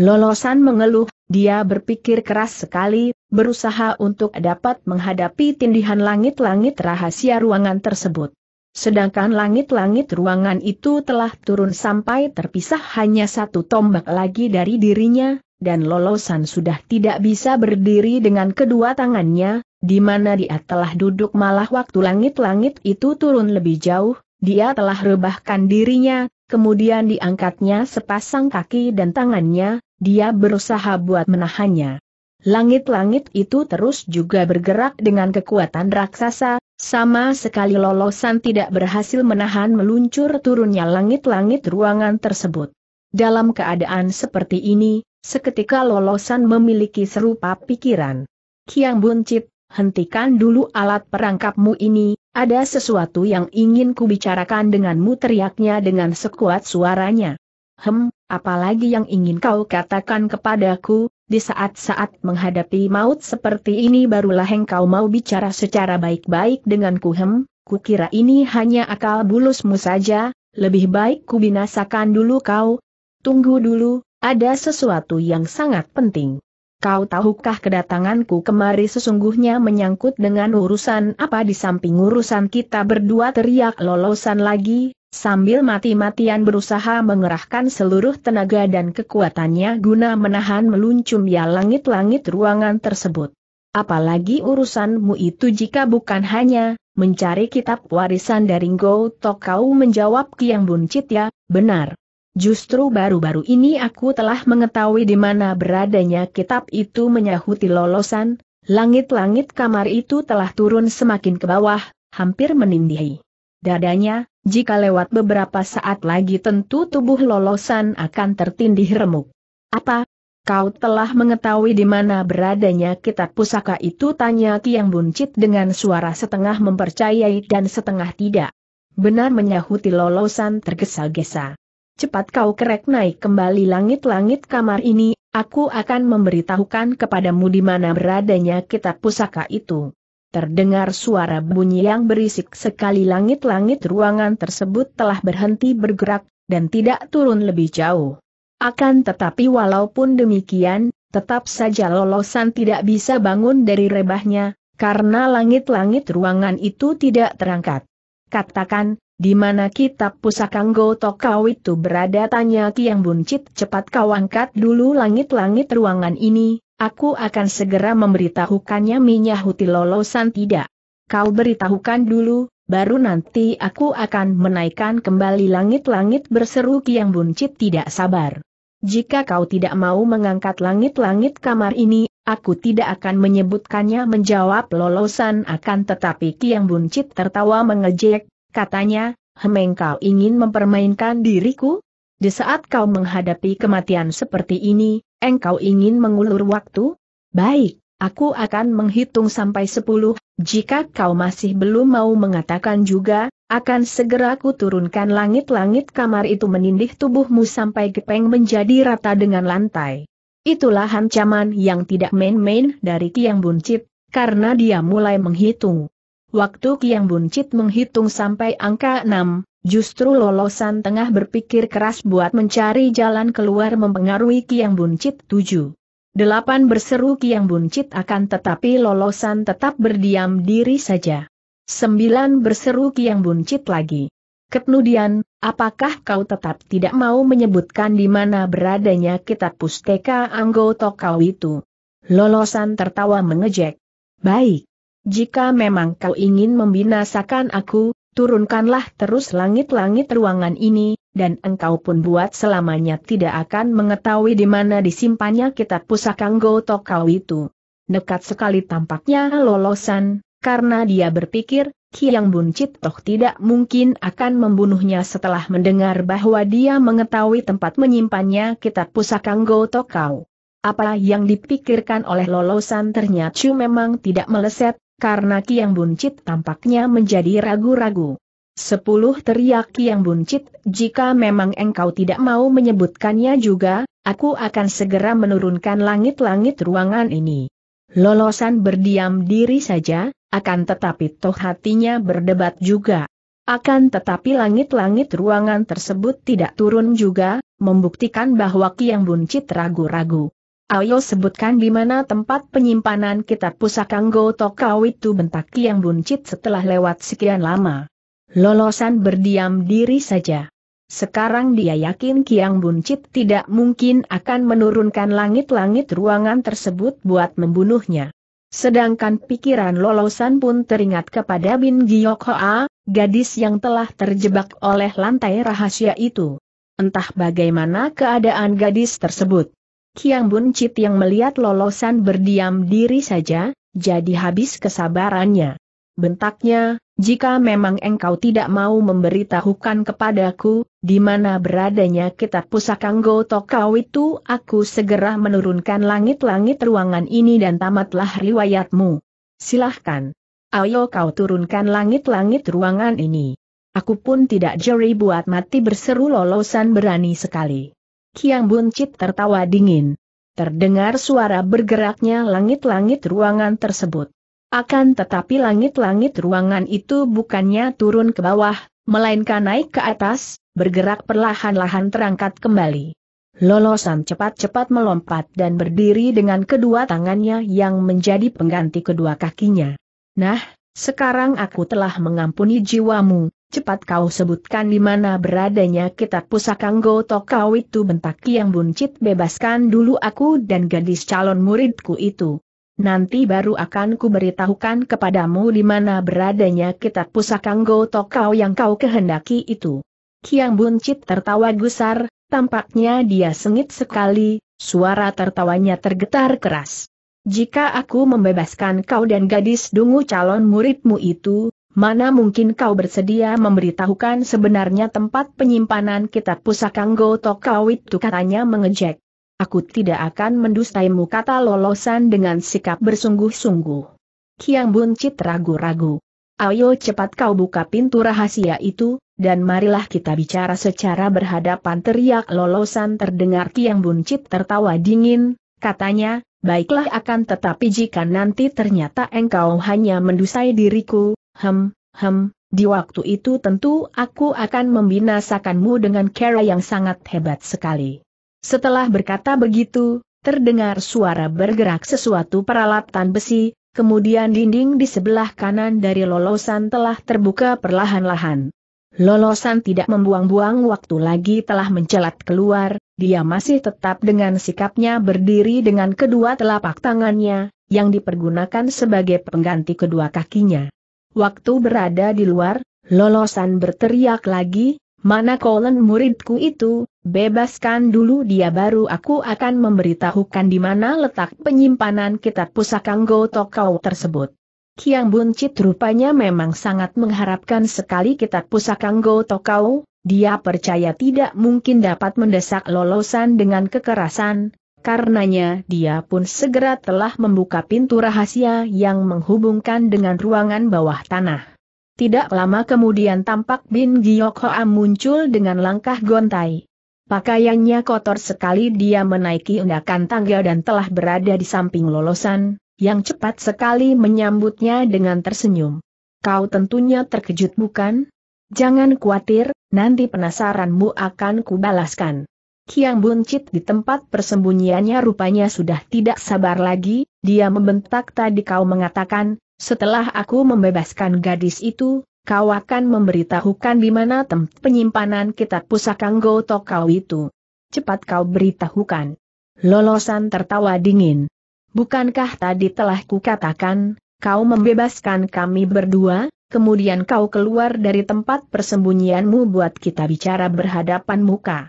Lolosan mengeluh, dia berpikir keras sekali, berusaha untuk dapat menghadapi tindihan langit-langit rahasia ruangan tersebut. Sedangkan langit-langit ruangan itu telah turun sampai terpisah hanya satu tombak lagi dari dirinya, dan lolosan sudah tidak bisa berdiri dengan kedua tangannya, di mana dia telah duduk malah waktu langit-langit itu turun lebih jauh, dia telah rebahkan dirinya, kemudian diangkatnya sepasang kaki dan tangannya, dia berusaha buat menahannya. Langit-langit itu terus juga bergerak dengan kekuatan raksasa, sama sekali lolosan tidak berhasil menahan meluncur turunnya langit-langit ruangan tersebut. Dalam keadaan seperti ini, seketika lolosan memiliki serupa pikiran. Kiang Buncit, hentikan dulu alat perangkapmu ini, ada sesuatu yang ingin kubicarakan denganmu teriaknya dengan sekuat suaranya. Hem, apalagi yang ingin kau katakan kepadaku, di saat-saat menghadapi maut seperti ini barulah engkau mau bicara secara baik-baik denganku hem, kukira ini hanya akal bulusmu saja, lebih baik kubinasakan dulu kau. Tunggu dulu, ada sesuatu yang sangat penting. Kau tahukah kedatanganku kemari sesungguhnya menyangkut dengan urusan apa di samping urusan kita berdua teriak lolosan lagi, sambil mati-matian berusaha mengerahkan seluruh tenaga dan kekuatannya guna menahan meluncumnya langit-langit ruangan tersebut. Apalagi urusanmu itu jika bukan hanya mencari kitab warisan dari Go Tokau menjawab Kiang buncit ya, benar. Justru baru-baru ini aku telah mengetahui di mana beradanya kitab itu menyahuti lolosan, langit-langit kamar itu telah turun semakin ke bawah, hampir menindih. Dadanya, jika lewat beberapa saat lagi tentu tubuh lolosan akan tertindih remuk. Apa? Kau telah mengetahui di mana beradanya kitab pusaka itu tanya Kiang Buncit dengan suara setengah mempercayai dan setengah tidak. Benar menyahuti lolosan tergesa-gesa cepat kau kerek naik kembali langit-langit kamar ini, aku akan memberitahukan kepadamu di mana beradanya kitab pusaka itu. Terdengar suara bunyi yang berisik sekali langit-langit ruangan tersebut telah berhenti bergerak, dan tidak turun lebih jauh. Akan tetapi walaupun demikian, tetap saja lolosan tidak bisa bangun dari rebahnya, karena langit-langit ruangan itu tidak terangkat. Katakan, di mana kitab pusaka Kau itu berada tanya Kiang Buncit cepat kau angkat dulu langit-langit ruangan ini, aku akan segera memberitahukannya Minyahuti lolosan tidak. Kau beritahukan dulu, baru nanti aku akan menaikkan kembali langit-langit berseru Kiang Buncit tidak sabar. Jika kau tidak mau mengangkat langit-langit kamar ini, Aku tidak akan menyebutkannya menjawab lolosan akan tetapi Kiang Buncit tertawa mengejek, Katanya, Hemeng kau ingin mempermainkan diriku? Di saat kau menghadapi kematian seperti ini, engkau ingin mengulur waktu? Baik, aku akan menghitung sampai sepuluh, jika kau masih belum mau mengatakan juga, akan segera ku turunkan langit-langit kamar itu menindih tubuhmu sampai gepeng menjadi rata dengan lantai. Itulah hancaman yang tidak main-main dari Tiang Buncit, karena dia mulai menghitung. Waktu Kiang Buncit menghitung sampai angka 6, justru lolosan tengah berpikir keras buat mencari jalan keluar mempengaruhi Kiang Buncit 7. Delapan berseru Kiang Buncit akan tetapi lolosan tetap berdiam diri saja. 9 berseru Kiang Buncit lagi. Kemudian, apakah kau tetap tidak mau menyebutkan di mana beradanya kitab pusteka anggota kau itu? Lolosan tertawa mengejek. Baik. Jika memang kau ingin membinasakan aku, turunkanlah terus langit-langit ruangan ini, dan engkau pun buat selamanya tidak akan mengetahui di mana disimpannya kitab pusaka Goto kau itu. Dekat sekali tampaknya lolosan, karena dia berpikir, Kiang Buncit toh tidak mungkin akan membunuhnya setelah mendengar bahwa dia mengetahui tempat menyimpannya kitab pusaka Goto kau. Apa yang dipikirkan oleh lolosan ternyata memang tidak meleset, karena Kiang Buncit tampaknya menjadi ragu-ragu. Sepuluh teriak Kiang Buncit, jika memang engkau tidak mau menyebutkannya juga, aku akan segera menurunkan langit-langit ruangan ini. Lolosan berdiam diri saja, akan tetapi toh hatinya berdebat juga. Akan tetapi langit-langit ruangan tersebut tidak turun juga, membuktikan bahwa Kiang Buncit ragu-ragu. Ayo sebutkan di mana tempat penyimpanan kitab pusaka Goto Kau itu bentak Kiang Buncit setelah lewat sekian lama. Lolosan berdiam diri saja. Sekarang dia yakin Kiang Buncit tidak mungkin akan menurunkan langit-langit ruangan tersebut buat membunuhnya. Sedangkan pikiran Lolosan pun teringat kepada Bin Giok Hoa, gadis yang telah terjebak oleh lantai rahasia itu. Entah bagaimana keadaan gadis tersebut. Kiang Bun Cit yang melihat lolosan berdiam diri saja, jadi habis kesabarannya. Bentaknya, jika memang engkau tidak mau memberitahukan kepadaku, di mana beradanya kitab pusaka Ngo kau itu, aku segera menurunkan langit-langit ruangan ini dan tamatlah riwayatmu. Silahkan. Ayo kau turunkan langit-langit ruangan ini. Aku pun tidak jeri buat mati berseru lolosan berani sekali. Kiang Buncit tertawa dingin. Terdengar suara bergeraknya langit-langit ruangan tersebut. Akan tetapi langit-langit ruangan itu bukannya turun ke bawah, melainkan naik ke atas, bergerak perlahan-lahan terangkat kembali. Lolosan cepat-cepat melompat dan berdiri dengan kedua tangannya yang menjadi pengganti kedua kakinya. Nah, sekarang aku telah mengampuni jiwamu, Cepat kau sebutkan di mana beradanya kitab pusaka Gotok kau itu bentak yang buncit bebaskan dulu aku dan gadis calon muridku itu. Nanti baru akan kuberitahukan kepadamu di mana beradanya kitab pusaka Gotok kau yang kau kehendaki itu. Kiang buncit tertawa gusar, tampaknya dia sengit sekali, suara tertawanya tergetar keras. Jika aku membebaskan kau dan gadis dungu calon muridmu itu, Mana mungkin kau bersedia memberitahukan sebenarnya tempat penyimpanan kitab pusaka Ngo Kau itu katanya mengejek. Aku tidak akan mendustaimu kata lolosan dengan sikap bersungguh-sungguh. Kiang Buncit ragu-ragu. Ayo cepat kau buka pintu rahasia itu, dan marilah kita bicara secara berhadapan teriak lolosan terdengar Kiang Buncit tertawa dingin, katanya, Baiklah akan tetapi jika nanti ternyata engkau hanya mendusai diriku, Hem, hem, di waktu itu tentu aku akan membinasakanmu dengan cara yang sangat hebat sekali. Setelah berkata begitu, terdengar suara bergerak sesuatu peralatan besi, kemudian dinding di sebelah kanan dari lolosan telah terbuka perlahan-lahan. Lolosan tidak membuang-buang waktu lagi telah mencelat keluar, dia masih tetap dengan sikapnya berdiri dengan kedua telapak tangannya, yang dipergunakan sebagai pengganti kedua kakinya. Waktu berada di luar, lolosan berteriak lagi, mana kolen muridku itu, bebaskan dulu dia baru aku akan memberitahukan di mana letak penyimpanan kitab pusaka Gotokau tersebut. Kiang Buncit rupanya memang sangat mengharapkan sekali kitab pusaka Gotokau, dia percaya tidak mungkin dapat mendesak lolosan dengan kekerasan, Karenanya dia pun segera telah membuka pintu rahasia yang menghubungkan dengan ruangan bawah tanah. Tidak lama kemudian tampak Bin Giok Hoa muncul dengan langkah gontai. Pakaiannya kotor sekali dia menaiki undakan tangga dan telah berada di samping lolosan, yang cepat sekali menyambutnya dengan tersenyum. Kau tentunya terkejut bukan? Jangan khawatir, nanti penasaranmu akan kubalaskan. Kiang Buncit di tempat persembunyiannya rupanya sudah tidak sabar lagi, dia membentak tadi kau mengatakan, setelah aku membebaskan gadis itu, kau akan memberitahukan di mana tempat penyimpanan kitab pusaka Goto kau itu. Cepat kau beritahukan. Lolosan tertawa dingin. Bukankah tadi telah kukatakan, kau membebaskan kami berdua, kemudian kau keluar dari tempat persembunyianmu buat kita bicara berhadapan muka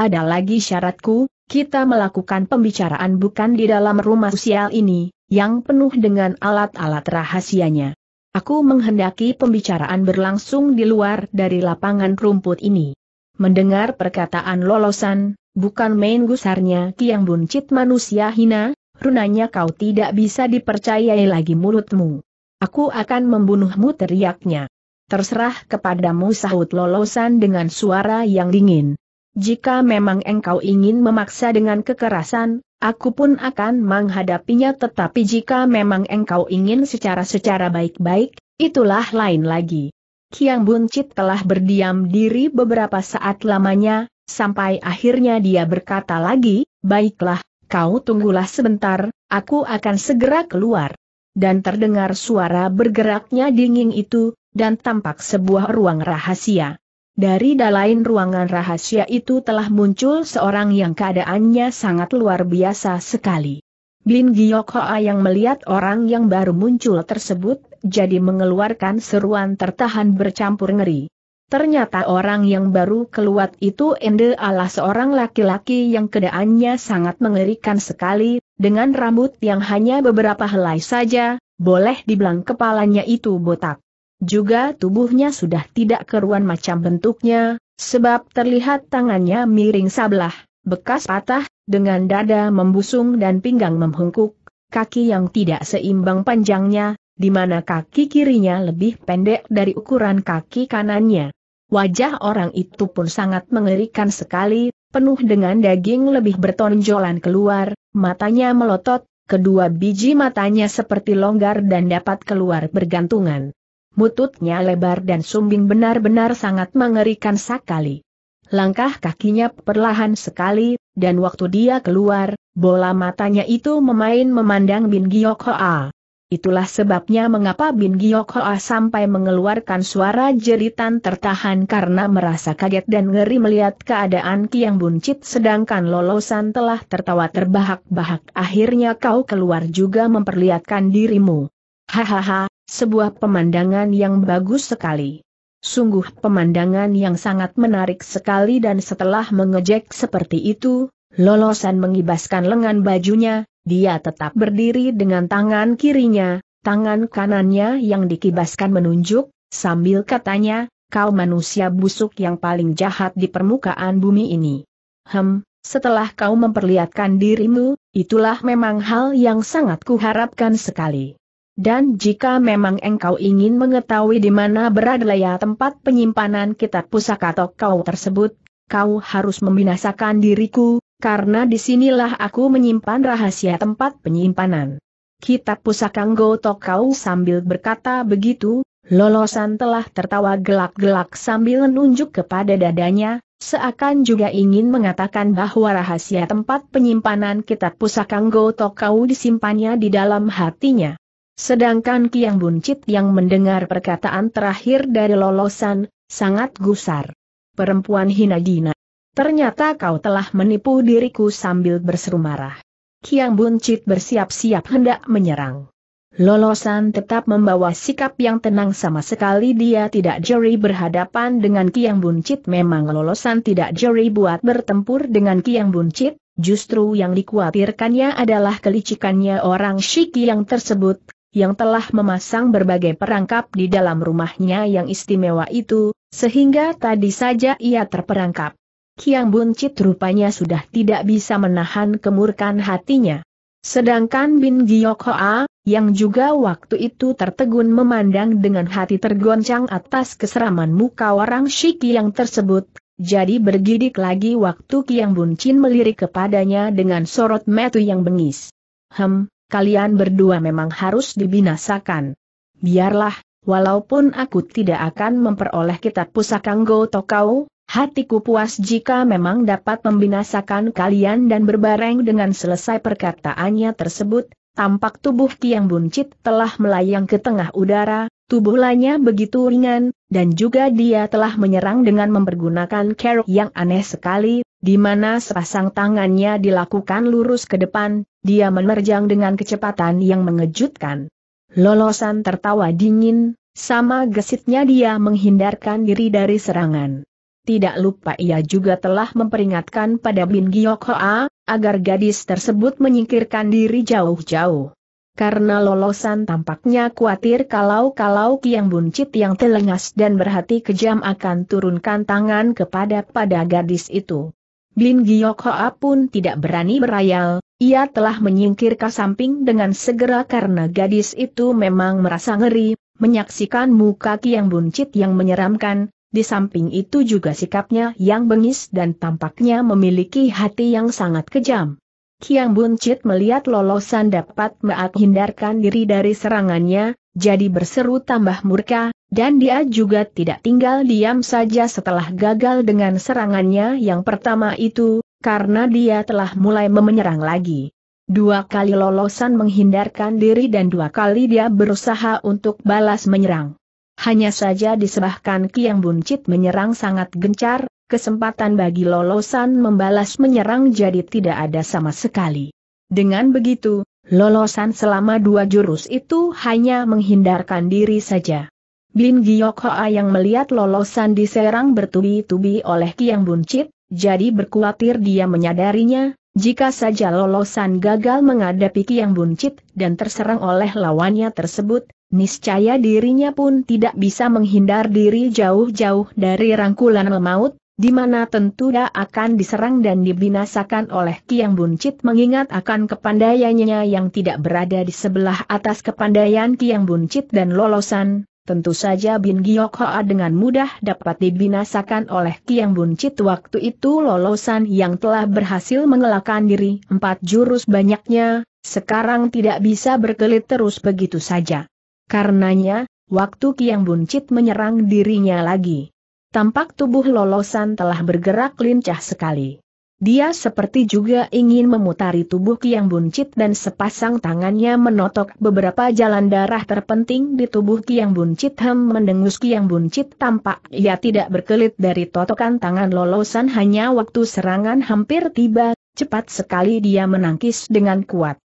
ada lagi syaratku, kita melakukan pembicaraan bukan di dalam rumah sosial ini, yang penuh dengan alat-alat rahasianya. Aku menghendaki pembicaraan berlangsung di luar dari lapangan rumput ini. Mendengar perkataan lolosan, bukan main gusarnya Kiang Buncit manusia hina, runanya kau tidak bisa dipercayai lagi mulutmu. Aku akan membunuhmu teriaknya. Terserah kepadamu sahut lolosan dengan suara yang dingin. Jika memang engkau ingin memaksa dengan kekerasan, aku pun akan menghadapinya tetapi jika memang engkau ingin secara-secara baik-baik, itulah lain lagi. Kiang Buncit telah berdiam diri beberapa saat lamanya, sampai akhirnya dia berkata lagi, baiklah, kau tunggulah sebentar, aku akan segera keluar. Dan terdengar suara bergeraknya dingin itu, dan tampak sebuah ruang rahasia dari dalain ruangan rahasia itu telah muncul seorang yang keadaannya sangat luar biasa sekali. Bin Giyok Hoa yang melihat orang yang baru muncul tersebut, jadi mengeluarkan seruan tertahan bercampur ngeri. Ternyata orang yang baru keluar itu Ende adalah seorang laki-laki yang keadaannya sangat mengerikan sekali, dengan rambut yang hanya beberapa helai saja, boleh dibilang kepalanya itu botak. Juga tubuhnya sudah tidak keruan macam bentuknya, sebab terlihat tangannya miring sablah, bekas patah, dengan dada membusung dan pinggang memhungkuk, kaki yang tidak seimbang panjangnya, di mana kaki kirinya lebih pendek dari ukuran kaki kanannya. Wajah orang itu pun sangat mengerikan sekali, penuh dengan daging lebih bertonjolan keluar, matanya melotot, kedua biji matanya seperti longgar dan dapat keluar bergantungan. Bututnya lebar dan sumbing benar-benar sangat mengerikan sekali. Langkah kakinya perlahan sekali, dan waktu dia keluar, bola matanya itu memain memandang Bin Giyok Hoa. Itulah sebabnya mengapa Bin Giyok Hoa sampai mengeluarkan suara jeritan tertahan karena merasa kaget dan ngeri melihat keadaan Kiang Buncit sedangkan lolosan telah tertawa terbahak-bahak akhirnya kau keluar juga memperlihatkan dirimu. Hahaha, sebuah pemandangan yang bagus sekali. Sungguh pemandangan yang sangat menarik sekali dan setelah mengejek seperti itu, lolosan mengibaskan lengan bajunya, dia tetap berdiri dengan tangan kirinya, tangan kanannya yang dikibaskan menunjuk, sambil katanya, kau manusia busuk yang paling jahat di permukaan bumi ini. Hem, setelah kau memperlihatkan dirimu, itulah memang hal yang sangat kuharapkan sekali. Dan jika memang engkau ingin mengetahui di mana berada ya tempat penyimpanan kitab pusaka tokau tersebut, kau harus membinasakan diriku, karena disinilah aku menyimpan rahasia tempat penyimpanan. Kitab pusaka Ngo Tokau sambil berkata begitu, lolosan telah tertawa gelak-gelak sambil menunjuk kepada dadanya, seakan juga ingin mengatakan bahwa rahasia tempat penyimpanan kitab pusaka Ngo Tokau disimpannya di dalam hatinya. Sedangkan Kiang Buncit yang mendengar perkataan terakhir dari lolosan, sangat gusar. Perempuan hina dina. Ternyata kau telah menipu diriku sambil berseru marah. Kiang Buncit bersiap-siap hendak menyerang. Lolosan tetap membawa sikap yang tenang sama sekali dia tidak jeri berhadapan dengan Kiang Buncit memang lolosan tidak jeri buat bertempur dengan Kiang Buncit, justru yang dikhawatirkannya adalah kelicikannya orang Shiki yang tersebut, yang telah memasang berbagai perangkap di dalam rumahnya yang istimewa itu, sehingga tadi saja ia terperangkap. Kiang Buncit rupanya sudah tidak bisa menahan kemurkan hatinya. Sedangkan Bin Giyok Hoa, yang juga waktu itu tertegun memandang dengan hati tergoncang atas keseraman muka orang Shiki yang tersebut, jadi bergidik lagi waktu Kiang Buncin melirik kepadanya dengan sorot metu yang bengis. Hem, kalian berdua memang harus dibinasakan. Biarlah, walaupun aku tidak akan memperoleh kitab pusaka Nggoto kau, hatiku puas jika memang dapat membinasakan kalian dan berbareng dengan selesai perkataannya tersebut, tampak tubuh Kiang Buncit telah melayang ke tengah udara, tubuh lainnya begitu ringan, dan juga dia telah menyerang dengan mempergunakan kerok yang aneh sekali, di mana sepasang tangannya dilakukan lurus ke depan, dia menerjang dengan kecepatan yang mengejutkan. Lolosan tertawa dingin, sama gesitnya dia menghindarkan diri dari serangan. Tidak lupa ia juga telah memperingatkan pada Bin Giok Hoa, agar gadis tersebut menyingkirkan diri jauh-jauh. Karena lolosan tampaknya khawatir kalau-kalau Kiang Buncit yang telengas dan berhati kejam akan turunkan tangan kepada pada gadis itu. Lin Giyok Hoa pun tidak berani berayal, ia telah menyingkir ke samping dengan segera karena gadis itu memang merasa ngeri, menyaksikan muka Kiang Buncit yang menyeramkan, di samping itu juga sikapnya yang bengis dan tampaknya memiliki hati yang sangat kejam. Kiang Buncit melihat lolosan dapat menghindarkan diri dari serangannya, jadi berseru tambah murka, dan dia juga tidak tinggal diam saja setelah gagal dengan serangannya yang pertama itu, karena dia telah mulai memenyerang lagi. Dua kali lolosan menghindarkan diri dan dua kali dia berusaha untuk balas menyerang. Hanya saja disebahkan Kiang Buncit menyerang sangat gencar, kesempatan bagi lolosan membalas menyerang jadi tidak ada sama sekali. Dengan begitu, lolosan selama dua jurus itu hanya menghindarkan diri saja. Bin Giok Hoa yang melihat lolosan diserang bertubi-tubi oleh Kiang Buncit, jadi berkhawatir dia menyadarinya, jika saja lolosan gagal menghadapi Kiang Buncit dan terserang oleh lawannya tersebut, Niscaya dirinya pun tidak bisa menghindar diri jauh-jauh dari rangkulan maut, di mana tentu dia akan diserang dan dibinasakan oleh Kiang Buncit mengingat akan kepandaiannya yang tidak berada di sebelah atas kepandaian Kiang Buncit dan lolosan, tentu saja Bin Giok Hoa dengan mudah dapat dibinasakan oleh Kiang Buncit waktu itu lolosan yang telah berhasil mengelakkan diri empat jurus banyaknya, sekarang tidak bisa berkelit terus begitu saja. Karenanya, waktu Kiang Buncit menyerang dirinya lagi. Tampak tubuh lolosan telah bergerak lincah sekali. Dia seperti juga ingin memutari tubuh Kiang Buncit dan sepasang tangannya menotok beberapa jalan darah terpenting di tubuh Kiang Buncit hem mendengus Kiang Buncit tampak ia tidak berkelit dari totokan tangan lolosan hanya waktu serangan hampir tiba, cepat sekali dia menangkis dengan kuat.